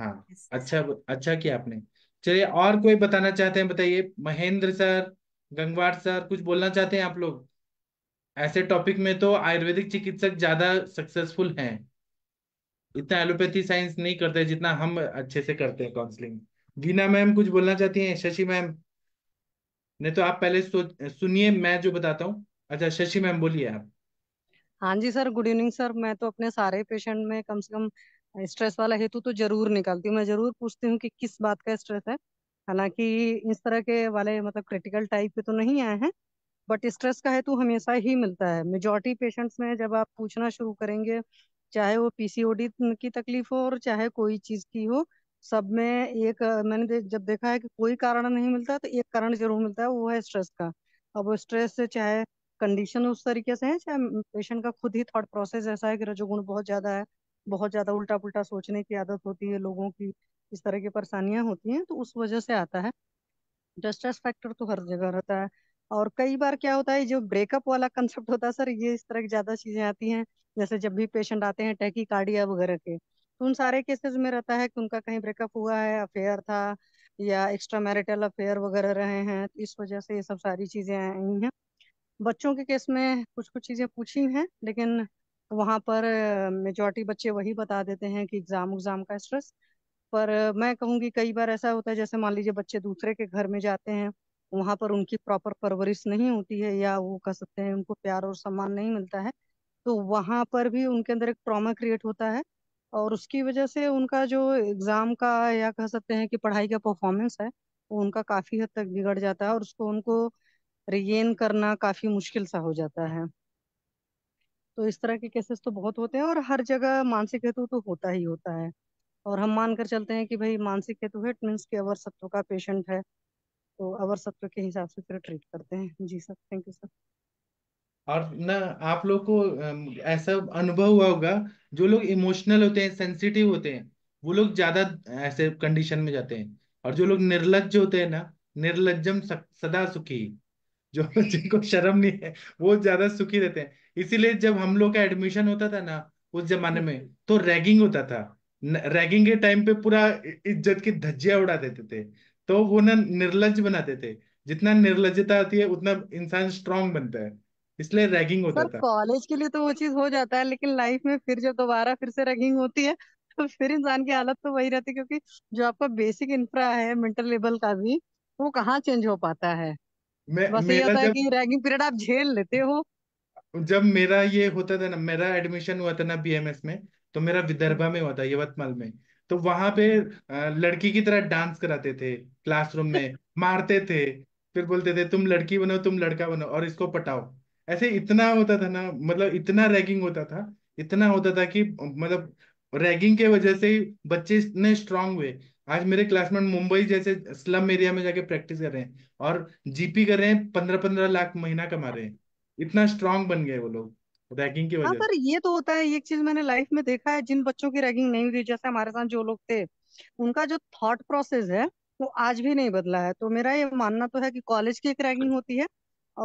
हाँ यस अच्छा अच्छा किया आपने चलिए और कोई बताना चाहते हैं बताइए महेंद्र सर गंगवार सर कुछ बोलना चाहते हैं आप लोग ऐसे टॉपिक में तो आयुर्वेदिक चिकित्सक ज्यादा सक्सेसफुल हैं इतना एलोपैथी साइंस नहीं करते जितना हम अच्छे से करते हैं काउंसलिंग वीना मैम कुछ बोलना चाहती हैं शशि मैम नहीं तो आप पहले सुनिए मैं जो बताता हूँ अच्छा शशि मैम बोलिए आप हाँ जी सर गुड इवनिंग सर मैं तो अपने सारे पेशेंट में कम से कम स्ट्रेस वाला हेतु तो जरूर निकालती हूँ मैं जरूर पूछती हूँ कि किस बात का स्ट्रेस है हालांकि इस तरह के वाले मतलब क्रिटिकल टाइप के तो नहीं आए हैं बट स्ट्रेस का है तो हमेशा ही मिलता है मेजोरिटी पेशेंट्स में जब आप पूछना शुरू करेंगे चाहे वो पीसीओडी की तकलीफ हो और चाहे कोई चीज की हो सब में एक मैंने दे, जब देखा है कि कोई कारण नहीं मिलता तो एक कारण जरूर मिलता है वो है स्ट्रेस का अब स्ट्रेस से चाहे कंडीशन उस तरीके से है चाहे पेशेंट का खुद ही थॉट प्रोसेस ऐसा है कि रजोगुण बहुत ज्यादा है बहुत ज्यादा उल्टा पुल्टा सोचने की आदत होती है लोगों की इस तरह की परेशानियां होती हैं तो उस वजह से आता है स्ट्रेस फैक्टर तो हर जगह रहता है और कई बार क्या होता है जो ब्रेकअप वाला कंसेप्ट होता है सर ये इस तरह की ज्यादा चीजें आती हैं जैसे जब भी पेशेंट आते हैं टैकी कार्डिया वगैरह के तो उन सारे केसेस में रहता है कि उनका कहीं ब्रेकअप हुआ है अफेयर था या एक्स्ट्रा मैरिटल अफेयर वगैरह रहे हैं तो इस वजह से ये सब सारी चीजें आई हैं बच्चों के केस में कुछ कुछ चीजें पूछी हैं लेकिन वहां पर मेजोरिटी बच्चे वही बता देते हैं कि एग्जाम उग्जाम का स्ट्रेस पर मैं कहूंगी कई बार ऐसा होता है जैसे मान लीजिए बच्चे दूसरे के घर में जाते हैं वहाँ पर उनकी प्रॉपर परवरिश नहीं होती है या वो कह सकते हैं उनको प्यार और सम्मान नहीं मिलता है तो वहाँ पर भी उनके अंदर एक ट्रॉमा क्रिएट होता है और उसकी वजह से उनका जो एग्ज़ाम का या कह सकते हैं कि पढ़ाई का परफॉर्मेंस है वो उनका काफ़ी हद तक बिगड़ जाता है और उसको उनको रिगेन करना काफ़ी मुश्किल सा हो जाता है तो इस तरह के केसेस तो बहुत होते हैं और हर जगह मानसिक हेतु तो होता ही होता है और हम मान कर चलते हैं कि भाई मानसिक हेतु है मीन्स के अवर सत्व का पेशेंट है तो अवर सत्र के हिसाब से फिर ट्रीट करते हैं जी सर थैंक यू सर और ना आप लोग को ऐसा अनुभव हुआ होगा जो लोग इमोशनल होते हैं सेंसिटिव होते हैं वो लोग ज्यादा ऐसे कंडीशन में जाते हैं और जो लोग निर्लज होते हैं ना निर्लजम सदा सुखी जो जिनको शर्म नहीं है वो ज्यादा सुखी रहते हैं इसीलिए जब हम लोग का एडमिशन होता था ना उस जमाने में तो रैगिंग होता था रैगिंग के टाइम पे पूरा इज्जत की धज्जिया उड़ा देते थे तो वो ना निर्लज बनाते थे जितना निर्लजता आती है उतना इंसान स्ट्रांग बनता है इसलिए रैगिंग होता सर था कॉलेज के लिए तो वो चीज हो जाता है लेकिन लाइफ में फिर जब दोबारा फिर से रैगिंग होती है तो फिर इंसान की हालत तो वही रहती है क्योंकि जो आपका बेसिक इंफ्रा है मेंटल लेवल का भी वो कहाँ चेंज हो पाता है मैं बस ये मेरा होता है जब कि रैगिंग पीरियड आप झेल लेते हो जब मेरा ये होता था ना मेरा एडमिशन हुआ था ना बीएमएस में तो मेरा विदर्भा में हुआ था यवतमाल में तो वहां पे लड़की की तरह डांस कराते थे क्लासरूम में मारते थे फिर बोलते थे तुम लड़की बनो तुम लड़का बनो और इसको पटाओ ऐसे इतना होता था ना मतलब इतना रैगिंग होता था इतना होता था कि मतलब रैगिंग के वजह से ही बच्चे इतने स्ट्रांग हुए आज मेरे क्लासमेट मुंबई जैसे स्लम एरिया में जाके प्रैक्टिस कर रहे हैं और जीपी कर रहे हैं पंद्रह पंद्रह लाख महीना कमा रहे हैं इतना स्ट्रांग बन गए वो लोग रैगिंग की हाँ वजह सर ये तो होता है एक चीज मैंने लाइफ में देखा है जिन बच्चों की रैगिंग नहीं हुई जैसे हमारे साथ जो लोग थे उनका जो थॉट प्रोसेस है वो आज भी नहीं बदला है तो मेरा ये मानना तो है कि कॉलेज की एक रैगिंग होती है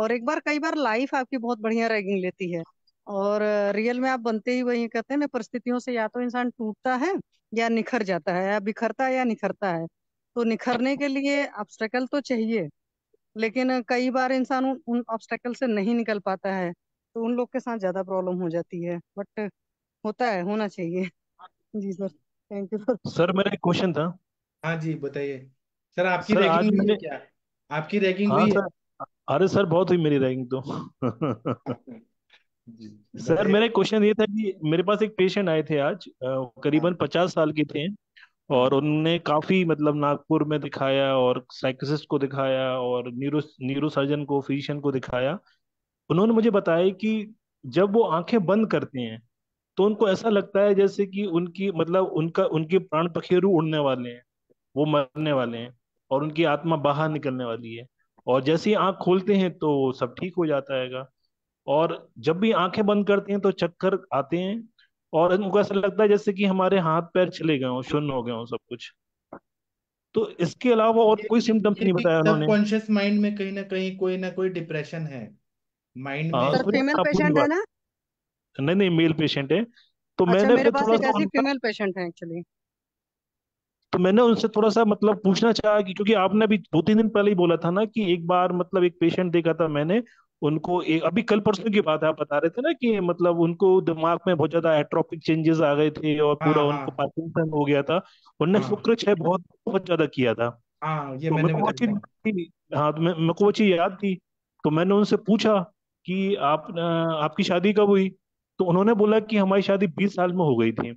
और एक बार कई बार लाइफ आपकी बहुत बढ़िया रैगिंग लेती है और रियल में आप बनते ही वही कहते हैं ना परिस्थितियों से या तो इंसान टूटता है या निखर जाता है या बिखरता है या निखरता है तो निखरने के लिए ऑब्स्टेकल तो चाहिए लेकिन कई बार इंसान उन ऑब्स्टेकल से नहीं निकल पाता है तो उन लोग के साथ ज्यादा प्रॉब्लम हो जाती है बट होता है होना चाहिए जी sir thank you sir sir मेरा एक क्वेश्चन था हाँ जी बताइए सर आपकी सर रैगिंग हुई है क्या आपकी रैगिंग हाँ हुई है अरे सर बहुत हुई मेरी रैगिंग तो सर मेरा क्वेश्चन ये था कि मेरे पास एक पेशेंट आए थे आज करीबन हाँ। पचास साल के थे और उन्होंने काफी मतलब नागपुर में दिखाया और साइकोसिस्ट को दिखाया और न्यूरो न्यूरोसर्जन को फिजिशियन को दिखाया उन्होंने मुझे बताया कि जब वो आंखें बंद करते हैं तो उनको ऐसा लगता है जैसे कि उनकी मतलब उनका उनके प्राण पखेरु उड़ने वाले हैं वो मरने वाले हैं और उनकी आत्मा बाहर निकलने वाली है और जैसे ही आंख खोलते हैं तो सब ठीक हो जाता है और जब भी आंखें बंद करते हैं तो चक्कर आते हैं और उनको ऐसा लगता है जैसे कि हमारे हाथ पैर चले गए हों शून्य हो गए हों सब कुछ तो इसके अलावा और कोई सिम्टम्स तो नहीं बताया उन्होंने कॉन्शियस माइंड में कहीं ना कहीं कोई ना कोई डिप्रेशन है माइंड हाँ, में सर फीमेल पेशेंट है ना नहीं नहीं मेल पेशेंट है तो अच्छा मैंने मेरे पास थोड़ा एक ऐसी फीमेल पेशेंट है एक्चुअली तो मैंने उनसे थोड़ा सा मतलब पूछना चाहा कि क्योंकि आपने अभी दो तीन दिन पहले ही बोला था ना कि एक बार मतलब एक पेशेंट देखा था मैंने उनको ए, अभी कल परसों की बात है आप बता रहे थे ना कि मतलब उनको दिमाग में बहुत ज्यादा एट्रोपिक चेंजेस आ गए थे और हाँ, पूरा हाँ, उनको पार्किंसन हो गया था उनने हाँ, शुक्र छह बहुत बहुत ज्यादा किया था हाँ ये तो मैंने मेरे को वो चीज हाँ तो मैं मेरे को वो चीज याद थी तो मैंने उनसे पूछा कि आप आपकी शादी कब हुई तो उन्होंने बोला कि हमारी शादी बीस साल में हो गई थी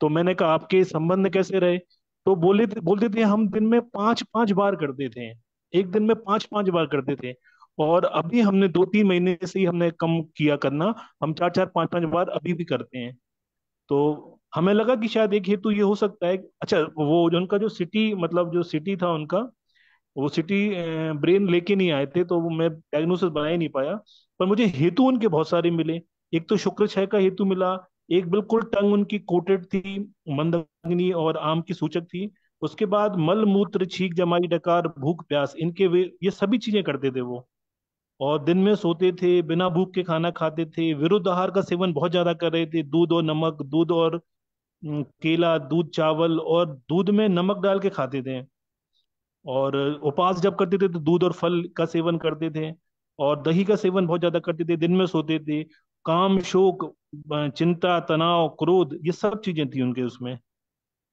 तो मैंने कहा आपके संबंध कैसे रहे तो बोले बोलते थे हम दिन में पांच पांच बार करते थे एक दिन में पांच पांच बार करते थे और अभी हमने दो तीन महीने से ही हमने कम किया करना हम चार चार पांच पांच बार अभी भी करते हैं तो हमें लगा कि शायद एक हेतु ये हो सकता है अच्छा वो जो उनका जो सिटी मतलब जो सिटी था उनका वो सिटी ब्रेन लेके नहीं आए थे तो मैं डायग्नोसिस बना ही नहीं पाया पर मुझे हेतु उनके बहुत सारे मिले एक तो शुक्र क्षय का हेतु मिला एक बिल्कुल टंग उनकी कोटेड थी मंदग्नि और आम की सूचक थी उसके बाद मल मूत्र छीक जमाई डकार भूख प्यास इनके वे ये सभी चीजें करते थे वो और दिन में सोते थे बिना भूख के खाना खाते थे विरुद्ध आहार का सेवन बहुत ज्यादा कर रहे थे दूध और नमक दूध और केला दूध चावल और दूध में नमक डाल के खाते थे और उपास जब करते थे तो दूध और फल का सेवन करते थे और दही का सेवन बहुत ज्यादा करते थे दिन में सोते थे काम शोक चिंता तनाव क्रोध ये सब चीजें थी उनके उसमें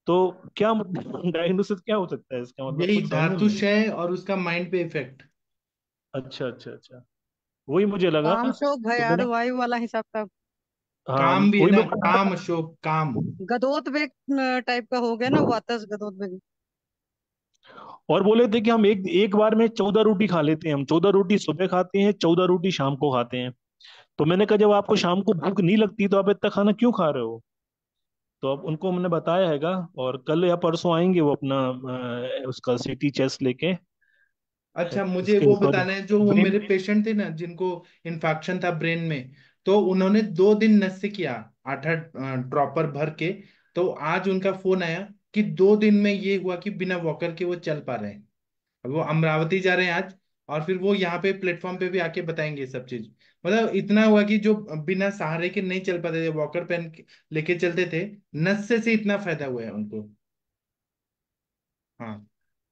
तो क्या मतलब डायग्नोसिस क्या हो सकता है इसका मतलब यही धातुक्षय और उसका माइंड पे इफेक्ट अच्छा अच्छा अच्छा वही मुझे लगा काम शोक भय आड़ तो वायु वाला हिसाब का हाँ, काम भी है ना काम शोक काम गदोद्वेग टाइप का हो गया ना वातस गदोद्वेग और बोले थे कि हम एक एक बार में चौदह रोटी खा लेते हैं हम चौदह रोटी सुबह खाते हैं चौदह रोटी शाम को खाते हैं तो मैंने कहा जब आपको शाम को भूख नहीं लगती तो आप इतना खाना क्यों खा रहे हो तो अब उनको हमने बताया हैगा और कल या परसों आएंगे वो अपना उसका सिटी चेस्ट लेके अच्छा मुझे वो बताना है जो वो मेरे पेशेंट थे ना जिनको इन्फेक्शन था ब्रेन में तो उन्होंने दो दिन नस्य किया आठ आठ ड्रॉपर भर के तो आज उनका फोन आया कि दो दिन में ये हुआ कि बिना वॉकर के वो चल पा रहे हैं अब वो अमरावती जा रहे हैं आज और फिर वो यहाँ पे प्लेटफॉर्म पे भी आके बताएंगे सब चीज मतलब इतना हुआ कि जो बिना सहारे के नहीं चल पाते थे वॉकर पेन लेके चलते थे नस्से से इतना फायदा हुआ है उनको हाँ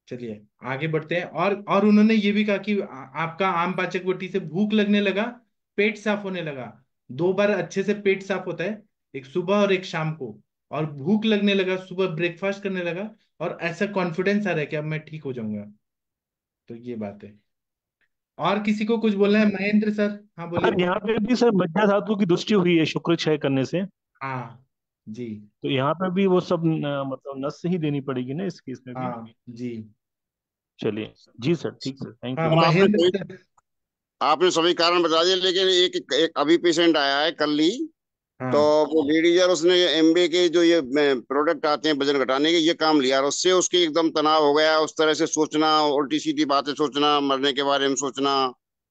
चलिए आगे बढ़ते हैं और और उन्होंने ये भी कहा कि आपका आम पाचक वटी से भूख लगने लगा पेट साफ होने लगा दो बार अच्छे से पेट साफ होता है एक सुबह और एक शाम को और भूख लगने लगा सुबह ब्रेकफास्ट करने लगा और ऐसा कॉन्फिडेंस आ रहा है कि अब मैं ठीक हो जाऊंगा तो ये बात है और किसी को कुछ बोलना है महेंद्र सर हाँ बोले यहाँ पे भी सर मज्जा धातु की दृष्टि हुई है शुक्र क्षय करने से हाँ जी तो यहाँ पे भी वो सब न, मतलब नस ही देनी पड़ेगी ना इस केस में हाँ जी चलिए जी सर ठीक सर थैंक यू हाँ, महेंद्र आपने सभी कारण बता दिए लेकिन एक एक अभी पेशेंट आया है कल ही हाँ। तो वो बीडीजर उसने एमबे के जो ये प्रोडक्ट आते हैं वजन घटाने के ये काम लिया और उससे उसकी एकदम तनाव हो गया उस तरह से सोचना उल्टी सीधी बातें सोचना मरने के बारे में सोचना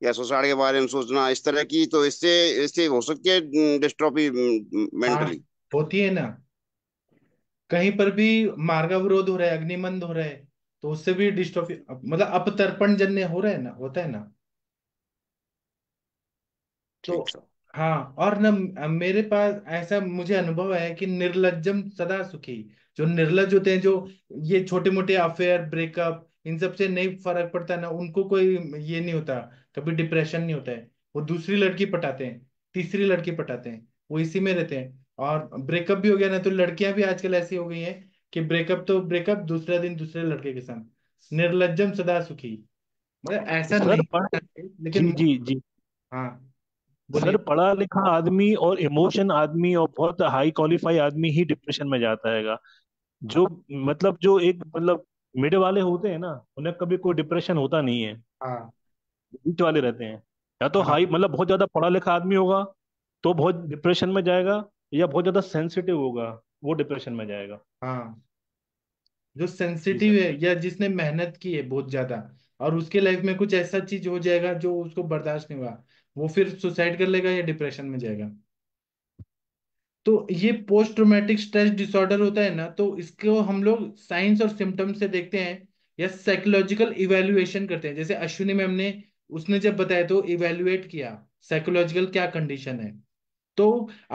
या सुसाड़ के बारे में सोचना इस तरह की तो इससे इससे हो सकती है डिस्ट्रॉफी मेंटली हाँ, होती है ना कहीं पर भी मार्ग अवरोध हो रहा है अग्निमंद हो रहा है तो उससे भी डिस्ट्रॉफी मतलब अपतर्पण जन्य हो रहा है ना होता है ना तो हाँ और न मेरे पास ऐसा मुझे अनुभव है कि निर्लज्जम सदा सुखी जो निर्लज होते हैं जो ये छोटे मोटे अफेयर ब्रेकअप इन सब से नहीं फर्क पड़ता ना उनको कोई ये नहीं होता कभी डिप्रेशन नहीं होता है वो दूसरी लड़की पटाते हैं तीसरी लड़की पटाते हैं वो इसी में रहते हैं और ब्रेकअप भी हो गया ना तो लड़कियां भी आजकल ऐसी हो गई है कि ब्रेकअप तो ब्रेकअप दूसरा दिन दूसरे लड़के के साथ निर्लज्जम सदा सुखी मतलब ऐसा नहीं लेकिन जी जी हाँ सर पढ़ा लिखा आदमी और इमोशन आदमी और बहुत हाई क्वालिफाई आदमी ही डिप्रेशन में जाता है जो मतलब जो एक मतलब मिड वाले होते हैं ना उन्हें कभी कोई डिप्रेशन होता नहीं है हाँ। बीच वाले रहते हैं या तो हाँ। हाई मतलब बहुत ज्यादा पढ़ा लिखा आदमी होगा तो बहुत डिप्रेशन में जाएगा या बहुत ज्यादा सेंसिटिव होगा वो डिप्रेशन में जाएगा हाँ जो सेंसिटिव है या जिसने मेहनत की है बहुत ज्यादा और उसके लाइफ में कुछ ऐसा चीज हो जाएगा जो उसको बर्दाश्त नहीं हुआ वो फिर सुसाइड कर लेगा या डिप्रेशन में जाएगा तो ये पोस्ट ट्रोमेटिक स्ट्रेस डिसऑर्डर होता है ना तो इसको हम लोग साइंस और सिम्टम्स से देखते हैं या साइकोलॉजिकल इवेल्युएशन करते हैं जैसे अश्विनी मैम ने उसने जब बताया तो इवेल्युएट किया साइकोलॉजिकल क्या कंडीशन है तो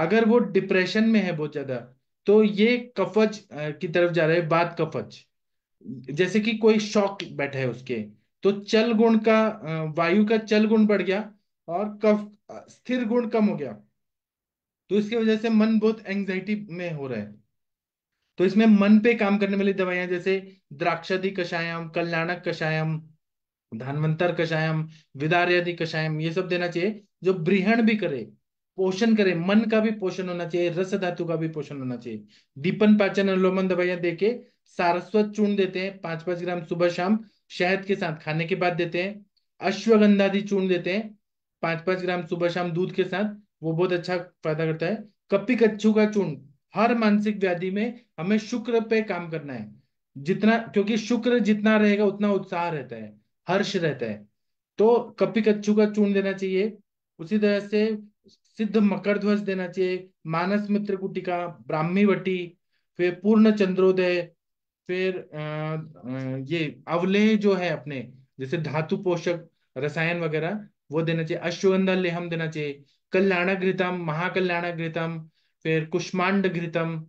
अगर वो डिप्रेशन में है बहुत ज्यादा तो ये कफज की तरफ जा रहा है बात कफज जैसे कि कोई शॉक बैठा है उसके तो चल गुण का वायु का चल गुण बढ़ गया और कफ स्थिर गुण कम हो गया तो इसकी वजह से मन बहुत एंग्जाइटी में हो रहा है तो इसमें मन पे काम करने वाली दवाइयां जैसे द्राक्षादि कषायम कल्याणक कषायम धानवंतर कषायम विदार्यादि कषायम ये सब देना चाहिए जो ब्रिहण भी करे पोषण करे मन का भी पोषण होना चाहिए रस धातु का भी पोषण होना चाहिए दीपन पाचन अनुलोमन दवाइयां देके सारस्वत चूर्ण देते हैं पांच पांच ग्राम सुबह शाम शहद के साथ खाने के बाद देते हैं अश्वगंधादि चूर्ण देते हैं पाँच पांच ग्राम सुबह शाम दूध के साथ वो बहुत अच्छा फायदा करता है कपी कच्छू का चूर्ण हर मानसिक व्याधि में हमें शुक्र पे काम करना है जितना क्योंकि शुक्र जितना रहेगा उतना उत्साह रहता है हर्ष रहता है तो कपी कच्छू का चूर्ण देना चाहिए उसी तरह से सिद्ध मकर ध्वज देना चाहिए मानस मित्र कुटिका ब्राह्मी वटी फिर पूर्ण चंद्रोदय फिर ये अवलेह जो है अपने जैसे धातु पोषक रसायन वगैरह वो देना चाहिए अश्वगंधा लेहम देना चाहिए कल्याण घृतम महाकल्याण घृतम फिर कुष्मांड घृतम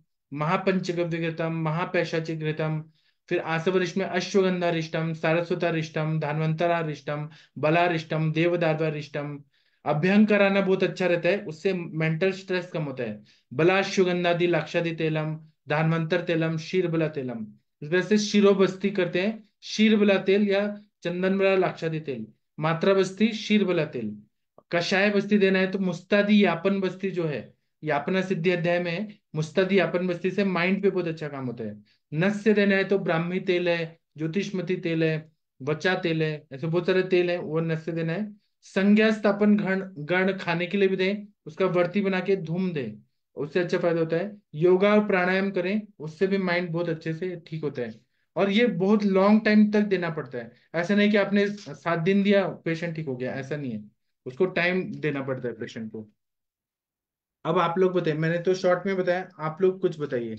महापंचगव्य घृतम महापैशाची घृतम फिर आसवरिष्ठ में अश्वगंधा रिष्टम सारस्वता रिष्टम धानवंतरा रिष्टम बला रिष्टम देवदारवा रिष्टम अभ्यंग कराना बहुत अच्छा रहता है उससे मेंटल स्ट्रेस कम होता है बला दि लाक्षादि तेलम धानवंतर तेलम शीरबला तेलम इस वजह शिरोबस्ती करते हैं शीरबला तेल या चंदनबला लाक्षादि तेल मात्रा बस्ती शीर वाला तेल कषाय बस्ती देना है तो मुस्तादी यापन बस्ती जो है यापना सिद्धि अध्याय में मुस्तादी यापन बस्ती से माइंड पे बहुत अच्छा काम होता है नस से देना है तो ब्राह्मी तेल है ज्योतिषमती तेल है वचा तेल है ऐसे बहुत सारे तेल है वो नस से देना है संज्ञा स्थापन गण गण खाने के लिए भी दे उसका वर्ती बना के धूम दे उससे अच्छा फायदा होता है योगा और प्राणायाम करें उससे भी माइंड बहुत अच्छे से ठीक होता है और ये बहुत लॉन्ग टाइम तक देना पड़ता है ऐसा नहीं कि आपने सात दिन दिया पेशेंट ठीक हो गया ऐसा नहीं है उसको टाइम देना पड़ता है पेशेंट को अब आप लोग बताइए मैंने तो शॉर्ट में बताया आप लोग कुछ बताइए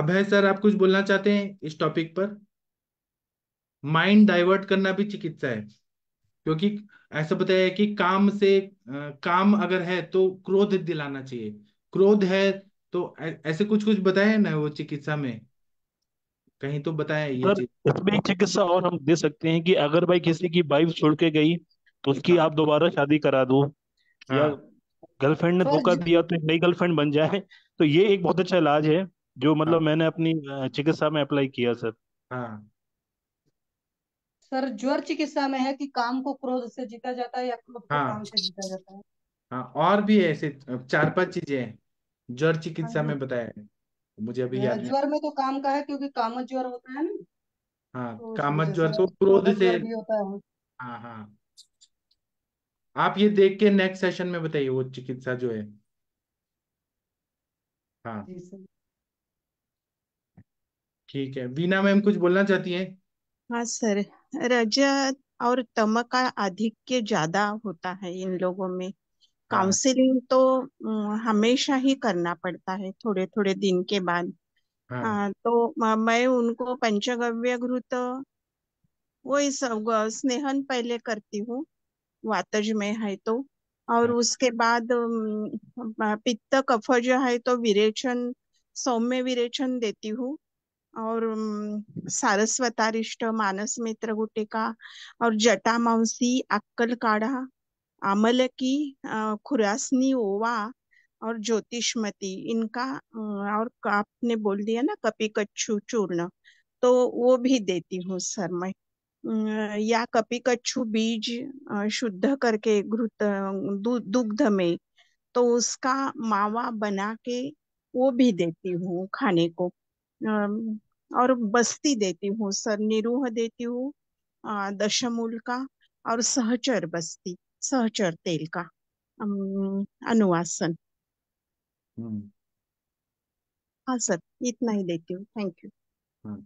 अब है सर आप कुछ बोलना चाहते हैं इस टॉपिक पर माइंड डाइवर्ट करना भी चिकित्सा है क्योंकि ऐसा बताया कि काम से काम अगर है तो क्रोध दिलाना चाहिए क्रोध है तो ऐसे कुछ कुछ बताया ना वो चिकित्सा में कहीं तो बताया ये सर चीज इसमें एक चिकित्सा और हम दे सकते हैं कि अगर भाई किसी की वाइफ छोड़ के गई तो उसकी हाँ। आप दोबारा शादी करा दो या हाँ गर्लफ्रेंड ने धोखा तो दिया तो एक नई गर्लफ्रेंड बन जाए तो ये एक बहुत अच्छा इलाज है जो मतलब हाँ। मैंने अपनी चिकित्सा में अप्लाई किया सर हाँ सर ज्वर चिकित्सा में है कि काम को क्रोध से जीता जाता है या क्रोध को हाँ काम से जीता जाता है हाँ और भी ऐसे चार पांच चीजें हैं ज्वर चिकित्सा हाँ, हाँ। में बताया है मुझे अभी याद ज्वर में तो काम का है क्योंकि कामत ज्वर होता है ना हाँ तो कामत ज्वर तो क्रोध से भी होता है हाँ हाँ आप ये देख के नेक्स्ट सेशन में बताइए वो चिकित्सा जो है हाँ ठीक है वीना मैम कुछ बोलना चाहती हैं हाँ सर रजत और तमक का आधिक्य ज्यादा होता है इन लोगों में काउंसलिंग हाँ। तो हमेशा ही करना पड़ता है थोड़े थोड़े दिन के बाद हाँ। हाँ, तो मैं उनको पंचगव्य घृत वो इस स्नेहन पहले करती हूँ वातज में है तो और उसके बाद पित्त कफ जो है तो विरेचन सौम्य विरेचन देती हूँ और सारस्वतारिष्ट मानस मित्र गुटिका और जटा मांसी अक्कल काढ़ा की खुरासनी ओवा और ज्योतिषमती इनका और आपने बोल दिया ना कपी कच्छू चूर्ण तो वो भी देती हूँ सर मैं या कपी कच्छू बीज शुद्ध करके घृत दुग्ध में तो उसका मावा बना के वो भी देती हूँ खाने को और बस्ती देती हूँ सर निरूह देती हूँ दशमूल का और सहचर बस्ती सहचर तेल का अनुवासन हम्म. हाँ सर इतना ही देती हूँ थैंक यू हाँ.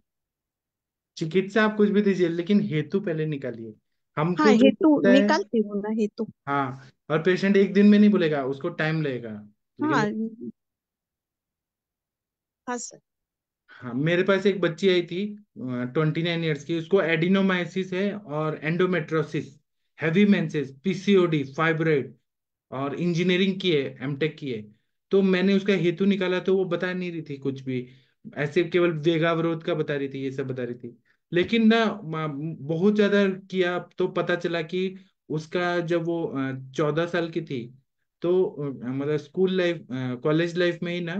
चिकित्सा आप कुछ भी दीजिए लेकिन हेतु पहले निकालिए हम हाँ हेतु निकालती हूँ ना हेतु हाँ और पेशेंट एक दिन में नहीं बोलेगा उसको टाइम लगेगा हाँ हाँ सर हाँ मेरे पास एक बच्ची आई थी ट्वेंटी नाइन ईयर्स की उसको एडिनोमाइसिस है और endometriosis heavy menses PCOD fibroid और इंजीनियरिंग की है एमटेक की है तो मैंने उसका हेतु निकाला तो वो बता नहीं रही थी कुछ भी ऐसे केवल वेगावरोध का बता रही थी ये सब बता रही थी लेकिन ना बहुत ज्यादा किया तो पता चला कि उसका जब वो चौदह साल की थी तो मतलब स्कूल लाइफ कॉलेज लाइफ में ही ना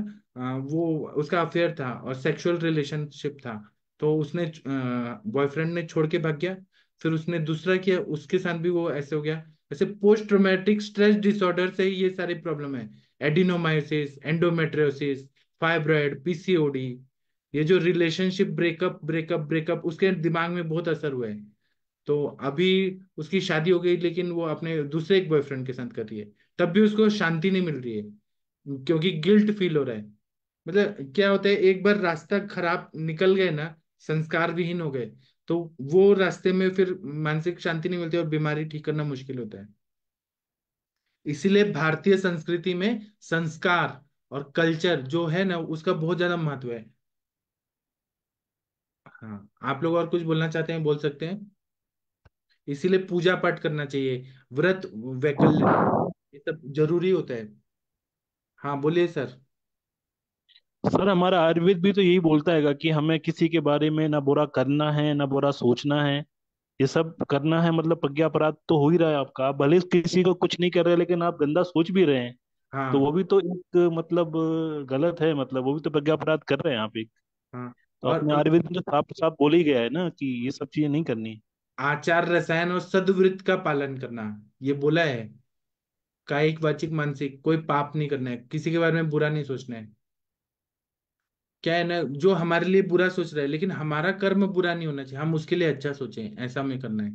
वो उसका अफेयर था और सेक्सुअल रिलेशनशिप था तो उसने बॉयफ्रेंड ने छोड़ के भाग गया फिर उसने दूसरा किया उसके साथ भी वो ऐसे हो गया वैसे पोस्ट ट्रोमेटिक स्ट्रेस डिसऑर्डर से ये सारी प्रॉब्लम है एडिनोमाइसिस एंडोमेट्रियोसिस फाइब्रॉइड पीसीओडी ये जो रिलेशनशिप ब्रेकअप ब्रेकअप ब्रेकअप उसके दिमाग में बहुत असर हुआ है तो अभी उसकी शादी हो गई लेकिन वो अपने दूसरे एक बॉयफ्रेंड के साथ कर रही है तब भी उसको शांति नहीं मिल रही है क्योंकि गिल्ट फील हो रहा है मतलब क्या होता है एक बार रास्ता खराब निकल गए ना संस्कार विहीन हो गए तो वो रास्ते में फिर मानसिक शांति नहीं मिलती और बीमारी ठीक करना मुश्किल होता है इसीलिए भारतीय संस्कृति में संस्कार और कल्चर जो है ना उसका बहुत ज्यादा महत्व है हाँ आप लोग और कुछ बोलना चाहते हैं बोल सकते हैं इसीलिए पूजा पाठ करना चाहिए व्रत वैकल्य ये सब जरूरी होता है हाँ बोलिए सर सर हमारा आयुर्वेद भी तो यही बोलता है कि हमें किसी के बारे में ना बुरा करना है ना बुरा सोचना है ये सब करना है मतलब प्रज्ञा अपराध तो हो ही रहा है आपका भले किसी को कुछ नहीं कर रहे लेकिन आप गंदा सोच भी रहे हैं हाँ। तो वो भी तो एक मतलब गलत है मतलब वो भी तो प्रज्ञा अपराध कर रहे हैं आप एक हाँ। तो अपने तो आयुर्वेद में तो साफ साफ बोल ही गया है ना कि ये सब चीजें नहीं करनी आचार रसायन और सदवृत्त का पालन करना ये बोला है कायिक वाचिक मानसिक कोई पाप नहीं करना है किसी के बारे में बुरा नहीं सोचना है क्या है ना जो हमारे लिए बुरा सोच रहा है लेकिन हमारा कर्म बुरा नहीं होना चाहिए हम उसके लिए अच्छा सोचे ऐसा हमें करना है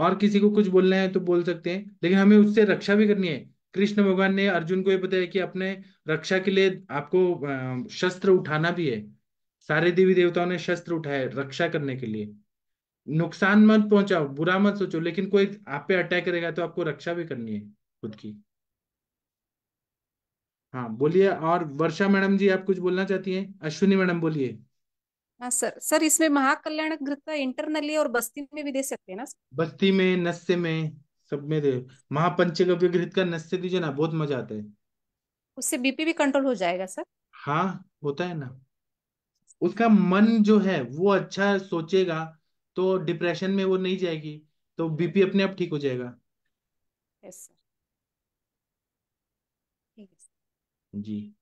और किसी को कुछ बोलना है तो बोल सकते हैं लेकिन हमें उससे रक्षा भी करनी है कृष्ण भगवान ने अर्जुन को ये बताया कि अपने रक्षा के लिए आपको शस्त्र उठाना भी है सारे देवी देवताओं ने शस्त्र उठाए रक्षा करने के लिए नुकसान मत पहुंचाओ बुरा मत सोचो लेकिन कोई आप पे अटैक करेगा तो आपको रक्षा भी करनी है खुद की हाँ बोलिए और वर्षा मैडम जी आप कुछ बोलना चाहती हैं अश्विनी मैडम बोलिए हाँ सर सर इसमें महाकल्याण घृत तो इंटरनली और बस्ती में भी दे सकते हैं ना सर? बस्ती में नस्से में सब में दे महापंचगव्य घृत का नस्से दीजिए ना बहुत मजा आता है उससे बीपी भी कंट्रोल हो जाएगा सर हाँ होता है ना उसका मन जो है वो अच्छा सोचेगा तो डिप्रेशन में वो नहीं जाएगी तो बीपी अपने आप अप ठीक हो जाएगा यस सर जी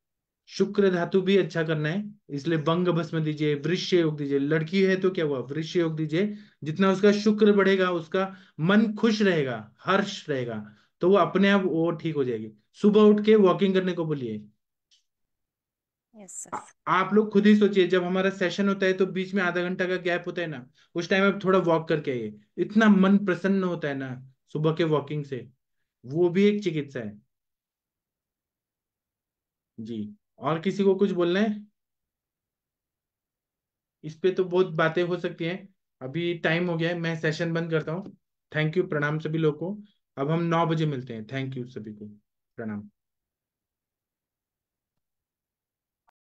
शुक्र धातु भी अच्छा करना है इसलिए बंग भस्म दीजिए वृक्ष योग दीजिए लड़की है तो क्या हुआ वृक्ष योग दीजिए जितना उसका शुक्र बढ़ेगा उसका मन खुश रहेगा हर्ष रहेगा तो वो अपने आप वो ठीक हो जाएगी सुबह उठ के वॉकिंग करने को बोलिए yes, आप लोग खुद ही सोचिए जब हमारा सेशन होता है तो बीच में आधा घंटा का गैप होता है ना उस टाइम आप थोड़ा वॉक करके आइए इतना मन प्रसन्न होता है ना सुबह के वॉकिंग से वो भी एक चिकित्सा है जी और किसी को कुछ बोलना है इस पे तो बहुत बातें हो सकती हैं अभी टाइम हो गया है मैं सेशन बंद करता हूँ थैंक यू प्रणाम सभी लोग को अब हम नौ बजे मिलते हैं थैंक यू सभी को प्रणाम